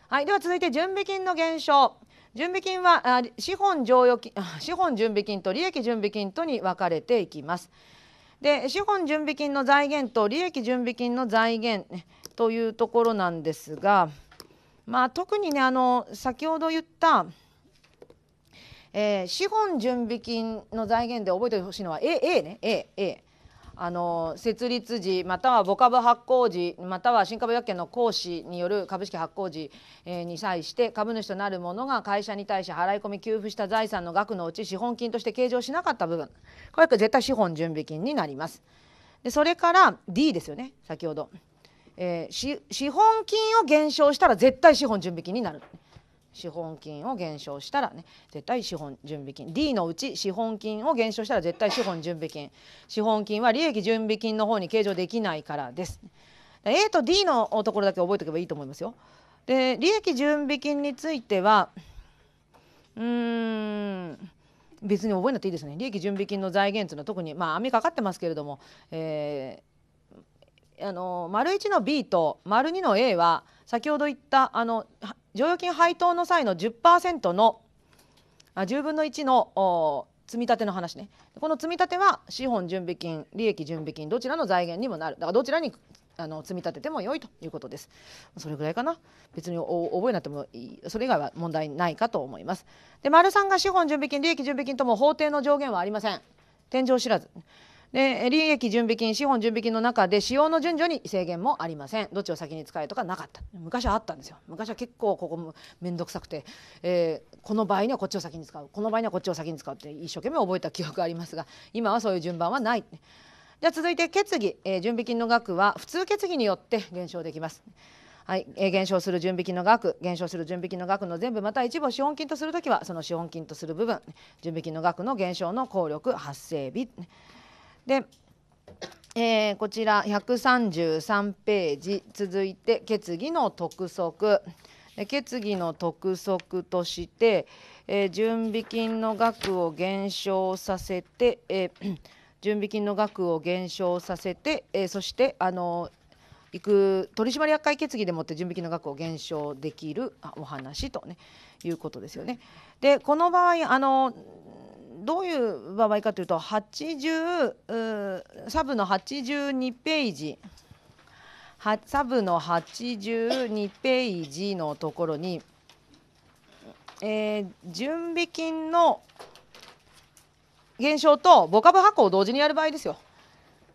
はい、では続いて準備金の減少準備金は資本剰余金資本準備金と利益準備金とに分かれていきます。で資本準備金の財源と利益準備金の財源というところなんですが。まあ、特にねあの先ほど言った、えー、資本準備金の財源で覚えてほしいのは A, A ね A, A あの設立時または母株発行時または新株約権の行使による株式発行時に際して株主となる者が会社に対し払い込み給付した財産の額のうち資本金として計上しなかった部分これは絶対資本準備金になります。でそれから D ですよね先ほど。えー、資本金を減少したら絶対資本準備金になる。資本金を減少したらね絶対資本準備金 D のうち資本金を減少したら絶対資本準備金資本金は利益準備金の方に計上できないからです A と D のところだけ覚えておけばいいと思いますよで利益準備金についてはうん別に覚えなくていいですね利益準備金の財源というのは特にまあ網かかってますけれども、えあの丸1の B と丸2の A は先ほど言ったあの剰余金配当の際の10%のあ10分の1の積立の話ねこの積立は資本準備金利益準備金どちらの財源にもなるだからどちらにあの積み立てても良いということですそれぐらいかな別に覚えなくてもいいそれ以外は問題ないかと思いますで丸3が資本準備金利益準備金とも法定の上限はありません天井知らずで利益準備金資本準備金の中で使用の順序に制限もありませんどっちを先に使えとかなかった昔はあったんですよ昔は結構ここも面倒くさくて、えー、この場合にはこっちを先に使うこの場合にはこっちを先に使うって一生懸命覚えた記憶がありますが今はそういう順番はない。じゃ続いて決議、えー、準備金の額は普通決議によって減少できます。はい、えー、減少する準備金の額減少する準備金の額の全部また一部を資本金とするときはその資本金とする部分準備金の額の減少の効力発生日。で、えー、こちら133ページ続いて決議の督促決議の督促として、えー、準備金の額を減少させて、えー、準備金の額を減少させて、えー、そしてあの行く取締役会決議でもって準備金の額を減少できるお話と、ね、いうことですよね。でこの場合あのどういう場合かというと80サブの82ページサブの82ページのところに、えー、準備金の減少とボカブ発行を同時にやる場合ですよ。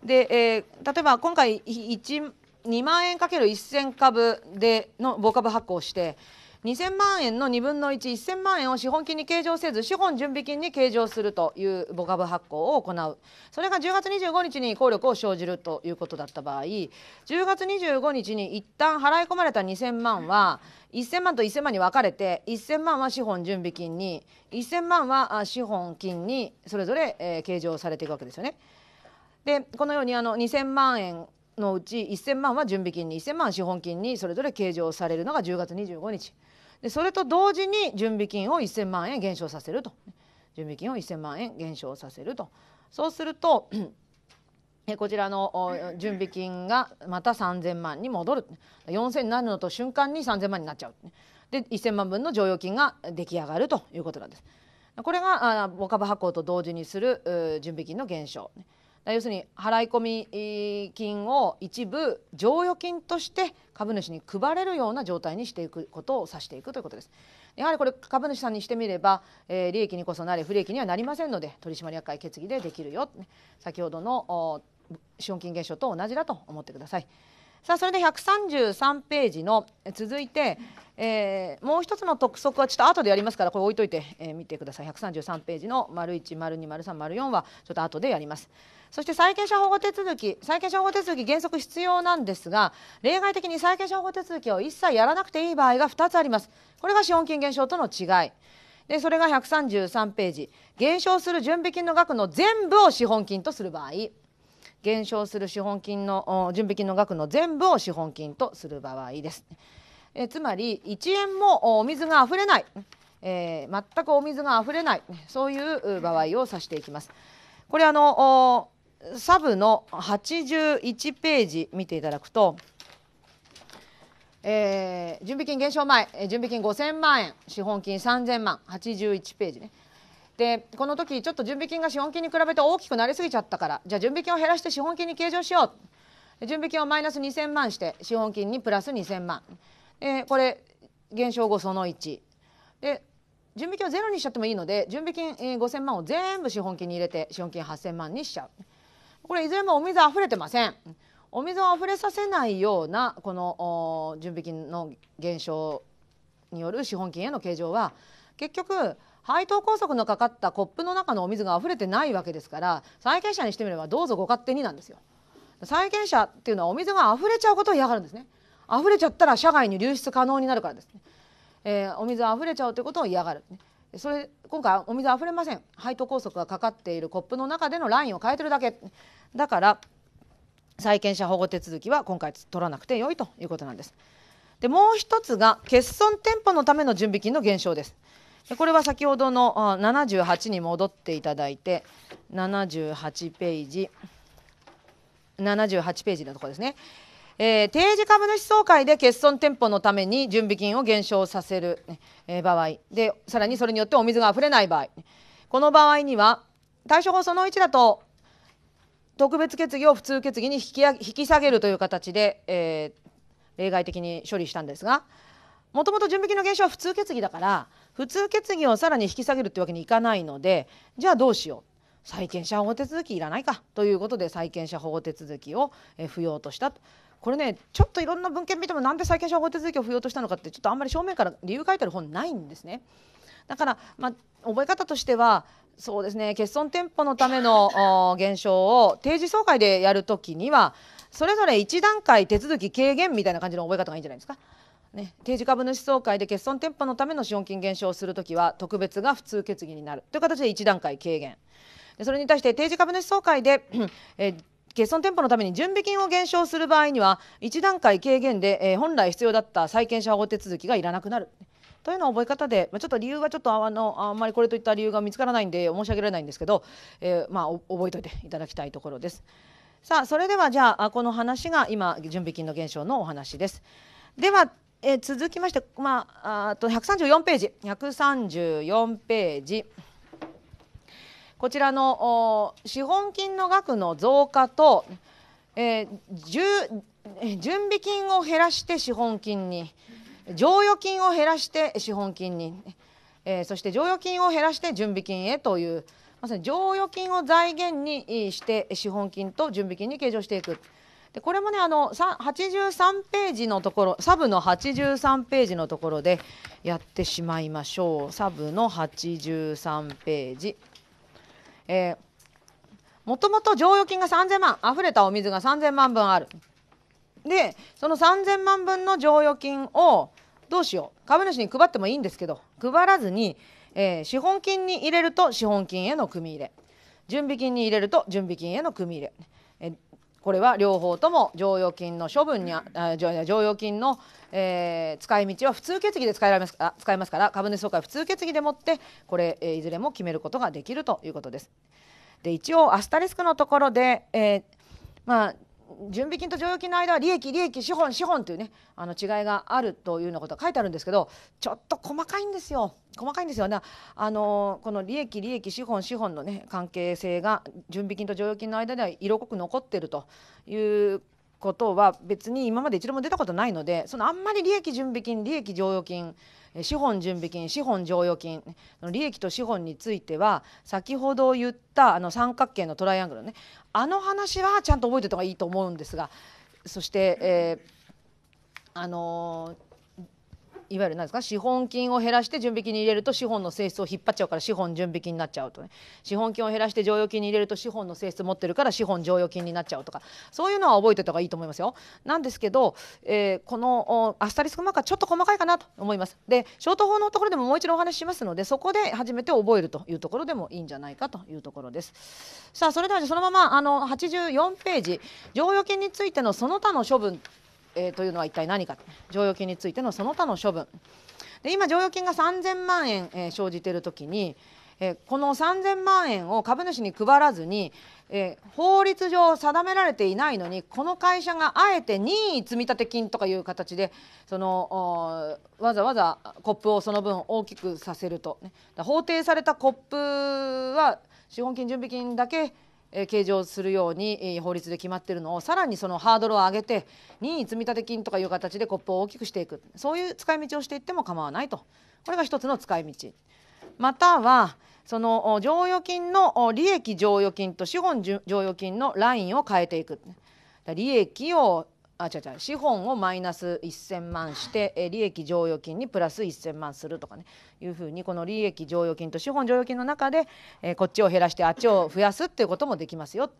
で、えー、例えば今回1 2万円かける1000株でのボカブ発行して2000万円の2分の11000万円を資本金に計上せず資本準備金に計上するという母株発行を行うそれが10月25日に効力を生じるということだった場合10月25日に一旦払い込まれた2000万は1000万と1000万に分かれて1000万は資本準備金に1000万は資本金にそれぞれ、えー、計上されていくわけですよね。でこのようにあの2000万円のうち1000万は準備金に1000万資本金にそれぞれ計上されるのが10月25日。でそれと同時に準備金を1,000万円減少させると準備金を1,000万円減少させるとそうするとこちらの準備金がまた3,000万に戻る4,000になるのと瞬間に3,000万になっちゃうで1,000万分の剰余金が出来上がるということなんです。これが株発行と同時にする準備金の減少。要するに払い込み金を一部剰余金として株主に配れるような状態にしていくことを指していくということです。やはりこれ株主さんにしてみれば、えー、利益にこそなれ不利益にはなりませんので取締役会決議でできるよ先ほどの資本金減少と同じだと思ってください。さあそれで133ページの続いて、えー、もう一つの特則はちょっと後でやりますからこれ置いといて、えー、見てください133ページの丸1丸2丸3丸4はちょっと後でやりますそして債権者保護手続き債権者保護手続き原則必要なんですが例外的に債権者保護手続きを一切やらなくていい場合が2つありますこれが資本金減少との違いでそれが133ページ減少する準備金の額の全部を資本金とする場合減少する資本金の準備金の額の全部を資本金とする場合です。えつまり1円もお水があふれない、えー、全くお水があふれないそういう場合を指していきます。これあのサブの81ページ見ていただくと、えー、準備金減少前準備金5000万円資本金3000万81ページね。でこの時ちょっと準備金が資本金に比べて大きくなりすぎちゃったからじゃあ準備金を減らして資本金に計上しよう準備金をマイナス2000万して資本金にプラス2000万、えこれ減少後その1で準備金をゼロにしちゃってもいいので準備金5000万を全部資本金に入れて資本金8000万にしちゃうこれいずれもお水あふれてませんお水をあふれさせないようなこの準備金の減少による資本金への計上は結局配当拘束のかかったコップの中のお水が溢れてないわけですから債権者にしてみればどうぞご勝手になんですよ。債権者っていうのはお水が溢れちゃうことを嫌がるんですね。溢れちゃったら社外に流出可能になるからですね。えー、お水溢れちゃうということを嫌がる、ね。それ今回お水あふれません配当拘束がかかっているコップの中でのラインを変えてるだけだから債権者保護手続きは今回取らなくてよいということなんですでもう一つが欠損店舗のための準備金の減少ですでこれは先ほどの78に戻っていただいて78ページ78ページのところですね。えー、定時株主総会で欠損店舗のために準備金を減少させる、えー、場合でさらにそれによってお水があふれない場合この場合には対処法その1だと特別決議を普通決議に引き引き下げるという形で、えー、例外的に処理したんですがもともと準備金の減少は普通決議だから普通決議をさらに引き下げるってわけにいかないのでじゃあどうしよう債権者保護手続きいらないかということで債権者保護手続きを不要としたこれねちょっといろんな文献見てもなんで債権者保護手続きを不要としたのかってちょっとあんまり正面から理由書いてある本ないんですね。だから、まあ、覚え方としてはそうですね欠損店舗のための減少 を定時総会でやるときにはそれぞれ1段階手続き軽減みたいな感じの覚え方がいいんじゃないですか。ね、定時株主総会で欠損店舗のための資本金減少をするときは特別が普通決議になるという形で1段階軽減でそれに対して定時株主総会で、え欠損店舗のために準備金を減少する場合には1段階軽減で、えー、本来必要だった債権者保護手続きがいらなくなる。というのを覚え方で、まあ、ちょっと理由はちょっとあのあんまりこれといった理由が見つからないんで申し上げられないんですけど、えー、まあ、覚えといていただきたいところです。さあそれではじゃあこの話が今準備金の減少のお話です。ではえー、続きまして、まあ、あと134ページ134ページこちらの資本金の額の増加と、えー、準備金を減らして資本金に剰余金を減らして資本金に、えー、そして剰余金を減らして準備金へというまさに剰余金を財源にして資本金と準備金に計上していく。でこれもねあの83ページのところサブの83ページのところでやってしまいましょうサブの83ページ。えーもともと剰余金が3000万溢れたお水が3000万分あるでその3000万分の剰余金をどうしよう株主に配ってもいいんですけど配らずに、えー、資本金に入れると資本金への組み入れ準備金に入れると準備金への組み入れこれは両方とも剰余金の処分にあ剰余金の、えー、使い道は普通決議で使えられますあ使えますから株主総会普通決議でもってこれ、えー、いずれも決めることができるということです。で一応アスタリスクのところで、えーまあ、準備金と剰余金の間は利益利益資本資本というねあの違いがあるというようなことが書いてあるんですけどちょっと細かいんですよ細かいんですよねあのこの利益利益資本資本のね関係性が準備金と剰余金の間では色濃く残ってるということは別に今まで一度も出たことないのでそのあんまり利益準備金利益剰余金資本準備金資本剰余金利益と資本については先ほど言ったあの三角形のトライアングルねあの話はちゃんと覚えておいた方がいいと思うんですがそして、えー、あのーいわゆる何ですか資本金を減らして準備金に入れると資本の性質を引っ張っちゃうから資本準備金になっちゃうとね資本金を減らして剰余金に入れると資本の性質持ってるから資本剰余金になっちゃうとかそういうのは覚えておいた方がいいと思いますよ。なんですけど、えー、このアスタリスクマーカーちょっと細かいかなと思います。で消灯法のところでももう一度お話ししますのでそこで初めて覚えるというところでもいいんじゃないかというところです。さあそれではそのままあの84ページ剰余金についてのその他の処分えー、というのは一体何か剰余金についてのその他の処分で今剰余金が3000万円、えー、生じている時に、えー、この3000万円を株主に配らずに、えー、法律上定められていないのにこの会社があえて任意積立金とかいう形でそのわざわざコップをその分大きくさせると、ね、法定されたコップは資本金準備金だけ計上するように法律で決まっているのをさらにそのハードルを上げて任意積立金とかいう形でコップを大きくしていくそういう使い道をしていっても構わないとこれが一つの使い道またはその剰余金の利益剰余金と資本剰余金のラインを変えていく利益をあ違う違う資本をマイナス1000万してえ利益剰余金にプラス1000万するとかねいうふうにこの利益剰余金と資本剰余金の中で、えこっちを減らしてあっちを増やすっていうこともできますよ。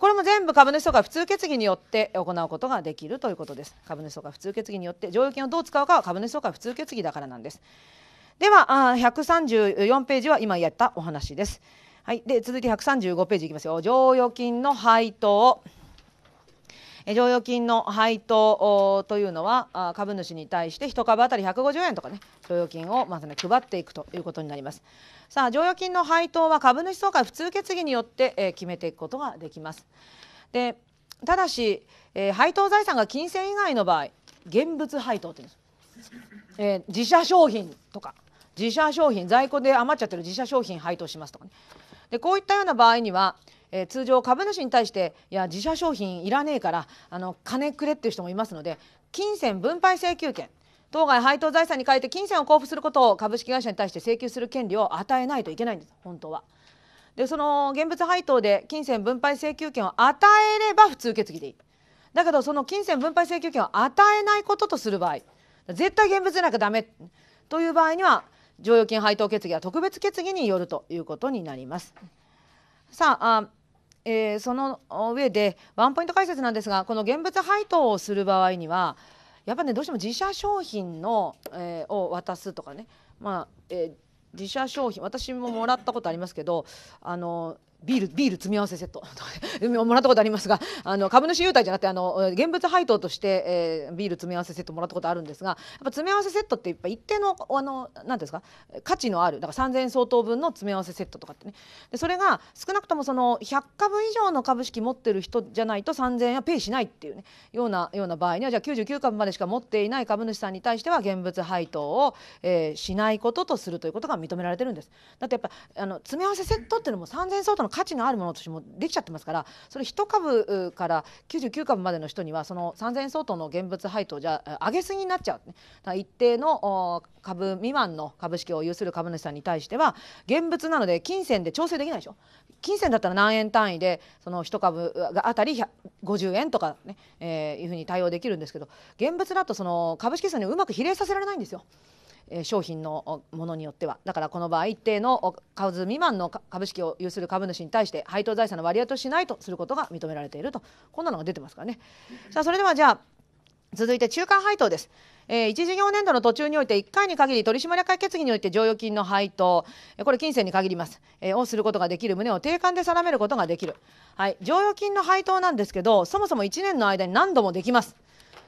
これも全部株主総会普通決議によって行うことができるということです。株主総会普通決議によって剰余金をどう使うかは株主総会普通決議だからなんです。ではあ134ページは今やったお話です。はい、で続いて135ページいきますよ。剰余金の配当。剰余金の配当というのは株主に対して1株当たり150円とかね剰余金をまずね配っていくということになりますさあ剰余金の配当は株主総会普通決議によって決めていくことができますでただし配当財産が金銭以外の場合現物配当って言うんですえー、自社商品とか自社商品在庫で余っちゃってる自社商品配当しますとかねでこういったような場合にはえ通常株主に対していや自社商品いらねえからあの金くれっていう人もいますので金銭分配請求権当該配当財産に変えて金銭を交付することを株式会社に対して請求する権利を与えないといけないんです本当は。でその現物配当で金銭分配請求権を与えれば普通決議でいい。だけどその金銭分配請求権を与えないこととする場合絶対現物でなきゃダメという場合には剰余金配当決議は特別決議によるということになります。さあえー、その上でワンポイント解説なんですがこの現物配当をする場合にはやっぱねどうしても自社商品の、えー、を渡すとかね、まあえー、自社商品私ももらったことありますけどあのビールビール積み合わせセット もらったことありますがあの株主優待じゃなくてあの現物配当として、えー、ビール積み合わせセットもらったことあるんですがやっぱ詰め合わせセットってやっぱ一定のあのんですか価値のあるだから3,000円相当分の詰め合わせセットとかってねでそれが少なくともその100株以上の株式持ってる人じゃないと3,000円はペイしないっていうねようなような場合にはじゃあ99株までしか持っていない株主さんに対しては現物配当を、えー、しないこととするということが認められてるんです。だってやっぱあの詰め合わせセットっていうのも3 0相当の価値のあるものとしてもできちゃってますからそれ1株から99株までの人にはその3000円相当の現物配当じゃ上げすぎになっちゃう、ね、だから一定の株未満の株式を有する株主さんに対しては現物なので金銭で調整できないでしょ金銭だったら何円単位でその1株があたり50円とかね、えー、いうふうに対応できるんですけど現物だとその株式数にうまく比例させられないんですよ。商品のものによってはだからこの場合一定の数未満の株式を有する株主に対して配当財産の割合としないとすることが認められているとこんなのが出てますからね。さあそれではじゃあ続いて中間配当です。えー、1事業年度の途中において1回に限り取締役決議において剰余金の配当これ金銭に限ります、えー、をすることができる旨を定款で定めることができる、はい、剰余金の配当なんですけどそもそも1年の間に何度もできます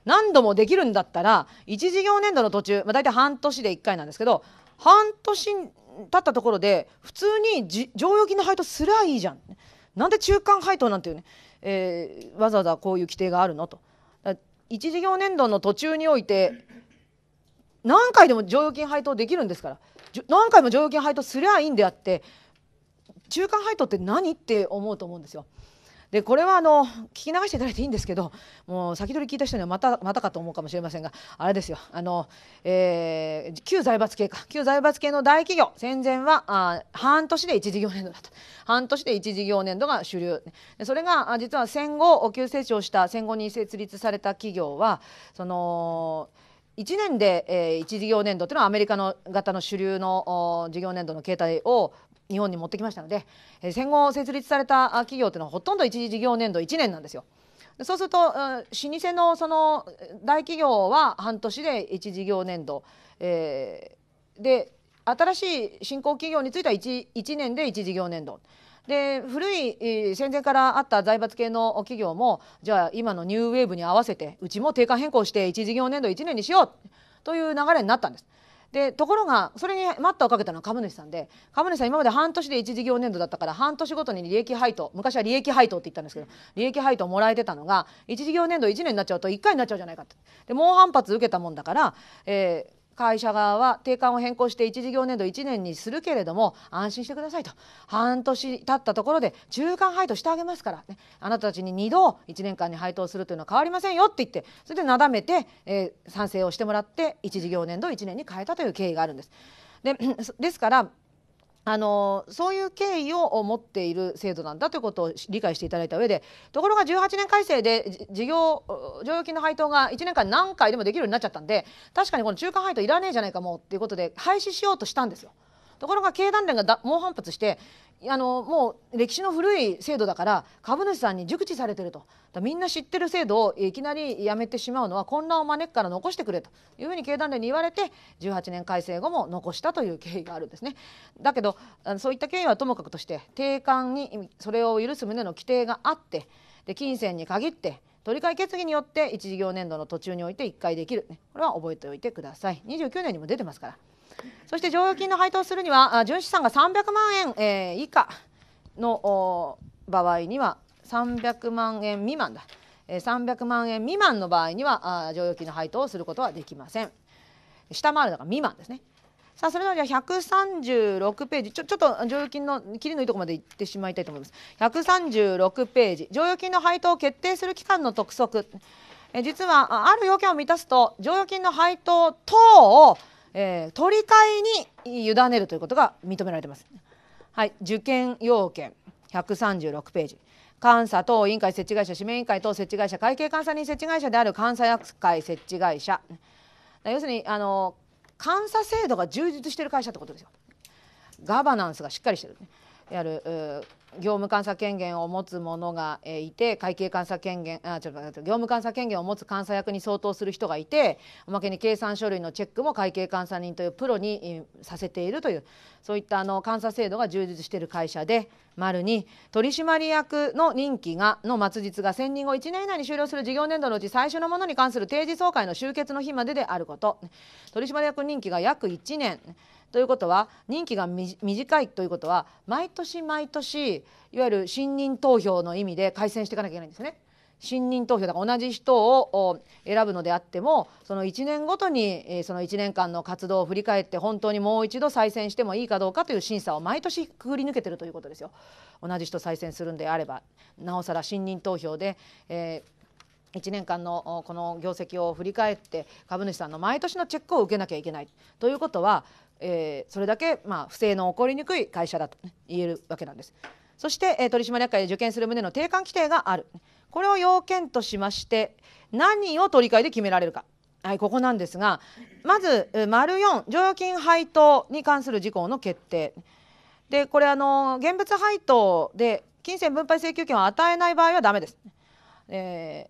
何度もできるんだったら1事業年度の途中、まあ、大体半年で1回なんですけど半年経ったところで普通に剰余金の配当すらいいじゃんなんで中間配当なんていうね、えー、わざわざこういう規定があるのと1事業年度の途中において何回でも剰余金配当できるんですから何回も剰余金配当すりゃいいんであって中間配当って何って思うと思うんですよ。でこれはあの聞き流していただいていいんですけどもう先取り聞いた人にはまたまたかと思うかもしれませんがあれですよあの、えー、旧財閥系か旧財閥系の大企業戦前はあ半年で1事業年度だった半年で一事業年度が主流それが実は戦後急成長した戦後に設立された企業はその1年で、えー、1事業年度というのはアメリカの型の主流の事業年度の形態を日本に持ってきましたので、え戦後設立された企業というのはほとんど一次事業年度1年なんですよ。そうすると老舗のその大企業は半年で1事業年度、えー、で新しい新興企業については 1, 1年で1事業年度。で古い戦前からあった財閥系の企業もじゃあ今のニューウェーブに合わせてうちも定価変更して1事業年度1年にしようという流れになったんです。でところがそれに待ったをかけたのは株主さんで株主さん今まで半年で1事業年度だったから半年ごとに利益配当昔は利益配当って言ったんですけど利益配当もらえてたのが1事業年度1年になっちゃうと1回になっちゃうじゃないかってで猛反発受けたもんだから、えー、会社側は定款を変更して1事業年度1年にするけれども安心してくださいと半年経ったところで中間配当してあげますから、ね、あなたたちに2度1年間に配当するというのは変わりませんよって言ってそれでなだめて、えー、賛成をしてもらって1事業年度1年に変えたという経緯があるんです。で ですからあのそういう経緯を持っている制度なんだということを理解していただいた上でところが18年改正で事業剰余金の配当が1年間何回でもできるようになっちゃったんで確かにこの中間配当いらねえじゃないかもっていうことで廃止しようとしたんですよ。ところが経団連が猛反発してあのもう歴史の古い制度だから株主さんに熟知されてるとみんな知ってる制度をいきなりやめてしまうのは混乱を招くから残してくれというふうに経団連に言われて18年改正後も残したという経緯があるんですね。だけどそういった経緯はともかくとして定款にそれを許す旨の規定があってで金銭に限って取り替え決議によって1事業年度の途中において1回できる、ね、これは覚えておいてください29年にも出てますから。そして剰余金の配当するには純資産が300万円、えー、以下のお場合には300万円未満だ、えー、300万円未満の場合にはあ剰余金の配当をすることはできません下回るのが未満ですねさあそれではじゃあ136ページちょちょっと剰余金の切りのいいとこまで行ってしまいたいと思います136ページ剰余金の配当を決定する期間の督促え実はある要件を満たすと剰余金の配当等をえー、取り替えに委ねるということが認められてます。はい、受験要件136ページ監査等委員会設置会社指名委員会等設置会社会計監査人設置会社である監査役会設置会社要するにあの監査制度が充実している会社ってことですよガバナンスがしっかりしてる、ね、やる業務監査権限を持つ者がいて会計監査権限あちょっと業務監査権限を持つ監査役に相当する人がいておまけに計算書類のチェックも会計監査人というプロにさせているというそういったあの監査制度が充実している会社で丸に取締役の任期がの末日が選任後1年以内に終了する事業年度のうち最初のものに関する定時総会の終結の日までであること取締役任期が約1年。ということは任期が短いということは毎年毎年いわゆる信任投票の意味で改選していかなきゃいけないんですね。信任投票だから同じ人を選ぶのであってもその1年ごとにその1年間の活動を振り返って本当にもう一度再選してもいいかどうかという審査を毎年くぐり抜けてるということですよ。同じ人再選するんであればなおさら信任投票で、えー1年間のこの業績を振り返って株主さんの毎年のチェックを受けなきゃいけないということはえー、それだけ、まあ、不正の起こりにくい会社だと、ね、言えるわけなんです。そして、えー、取締役会で受験する旨の定款規定がある。これを要件としまして何を取り替えで決められるか。はい、ここなんですがまず丸4剰余金配当に関する事項の決定でこれあの現物配当で金銭分配請求権を与えない場合はダメです、え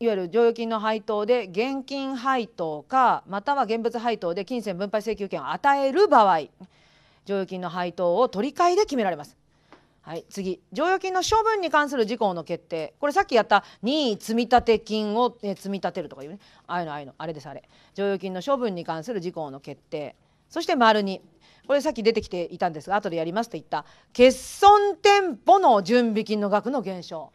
いわゆる剰余金の配当で現金配当かまたは現物配当で金銭分配請求権を与える場合剰余金の配当を取り替えで決められます。はい、次剰余金の処分に関する事項の決定これさっきやった任意積立金を、え積み立てるとかいうねああいうのああいうのあれですあれ剰余金の処分に関する事項の決定そして丸2これさっき出てきていたんですが後でやりますと言った欠損店舗の準備金の額の減少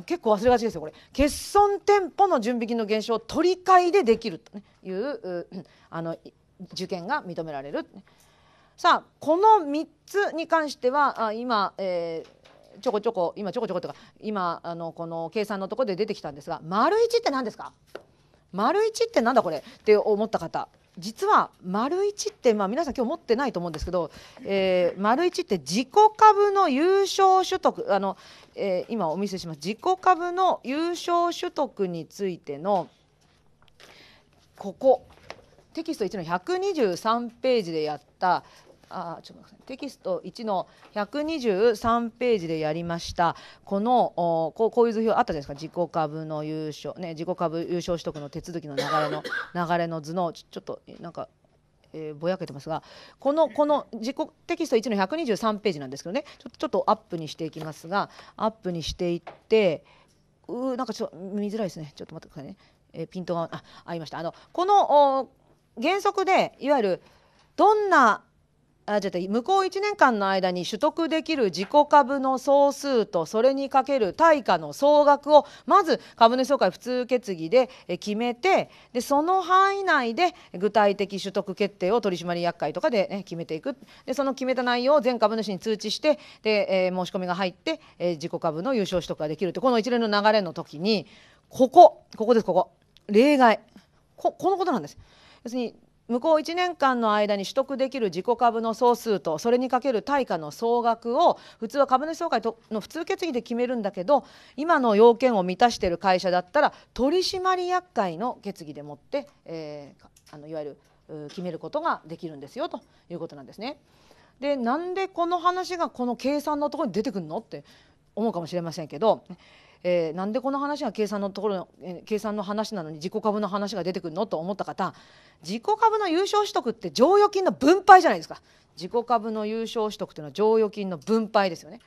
結構忘れがちですよこれ欠損店舗の準備金の減少を取り替えでできるというあの受験が認められるさあこの3つに関してはあ今、えー、ちょこちょこ今ちょこちょことか今あのこの計算のところで出てきたんですが丸一って何ですか丸一ってなんだこれって思った方実は丸1ってまあ皆さん今日持ってないと思うんですけど、えー、丸1って自己株の優勝取得あの、えー、今お見せします自己株の優勝取得についてのここテキスト1の123ページでやったあちょっと待ってテキスト1の123ページでやりましたこのおこうこういう図表あったじゃないですか自己株の優勝ね自己株優勝取得の手続きの流れの 流れの図のちょっとなんかえー、ぼやけてますがこのこの自己テキスト1の123ページなんですけどねちょちょっとアップにしていきますがアップにしていってうなんかちょっと見づらいですねちょっと待ってくださいね、えー、ピントがあ合いましたあのこの原則でいわゆるどんなあじゃ向こう1年間の間に取得できる自己株の総数とそれにかける対価の総額をまず株主総会普通決議で決めてでその範囲内で具体的取得決定を取締役会とかで、ね、決めていくでその決めた内容を全株主に通知してで、えー、申し込みが入って、えー、自己株の優勝取得ができるってこの一連の流れの時にここここですここ例外ここのことなんです。るに向こう1年間の間に取得できる自己株の総数とそれにかける対価の総額を普通は株主総会の普通決議で決めるんだけど今の要件を満たしている会社だったら取締役会の決議でもって、えー、あのいわゆる決めることができるんですよということなんですね。でなんでこの話がこの計算のところに出てくるのって思うかもしれませんけどえー、なんでこの話が計算のところの、えー、計算の話なのに自己株の話が出てくるのと思った方自己株の優勝取得って剰余金の分配じゃないですか自己株の優勝取得というのは剰余金の分配ですよね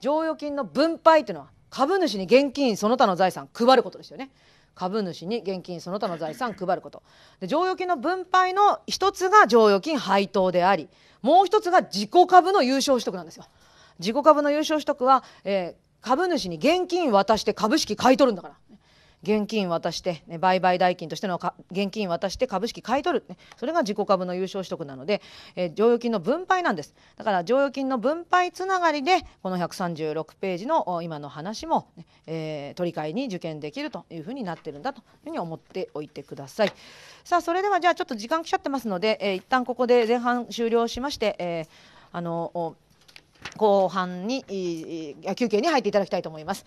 剰余金の分配というのは株主に現金その他の財産配ることですよね株主に現金その他の財産配ることで剰余金の分配の一つが剰余金配当でありもう一つが自己株の優勝取得なんですよ。自己株の優勝取得は、え株主に現金渡して株式買い取るんだから。現金渡して、ね、売買代金としての現金渡して株式買い取る、ね、それが自己株の優勝取得なので、え剰余金の分配なんですだから剰余金の分配つながりでこの136ページの今の話もね、えー、取り替えに受験できるというふうになってるんだというふうに思っておいてくださいさあそれではじゃあちょっと時間来ちゃってますので、えー、一旦ここで前半終了しまして、えー、あの後半に、休憩に入っていただきたいと思います。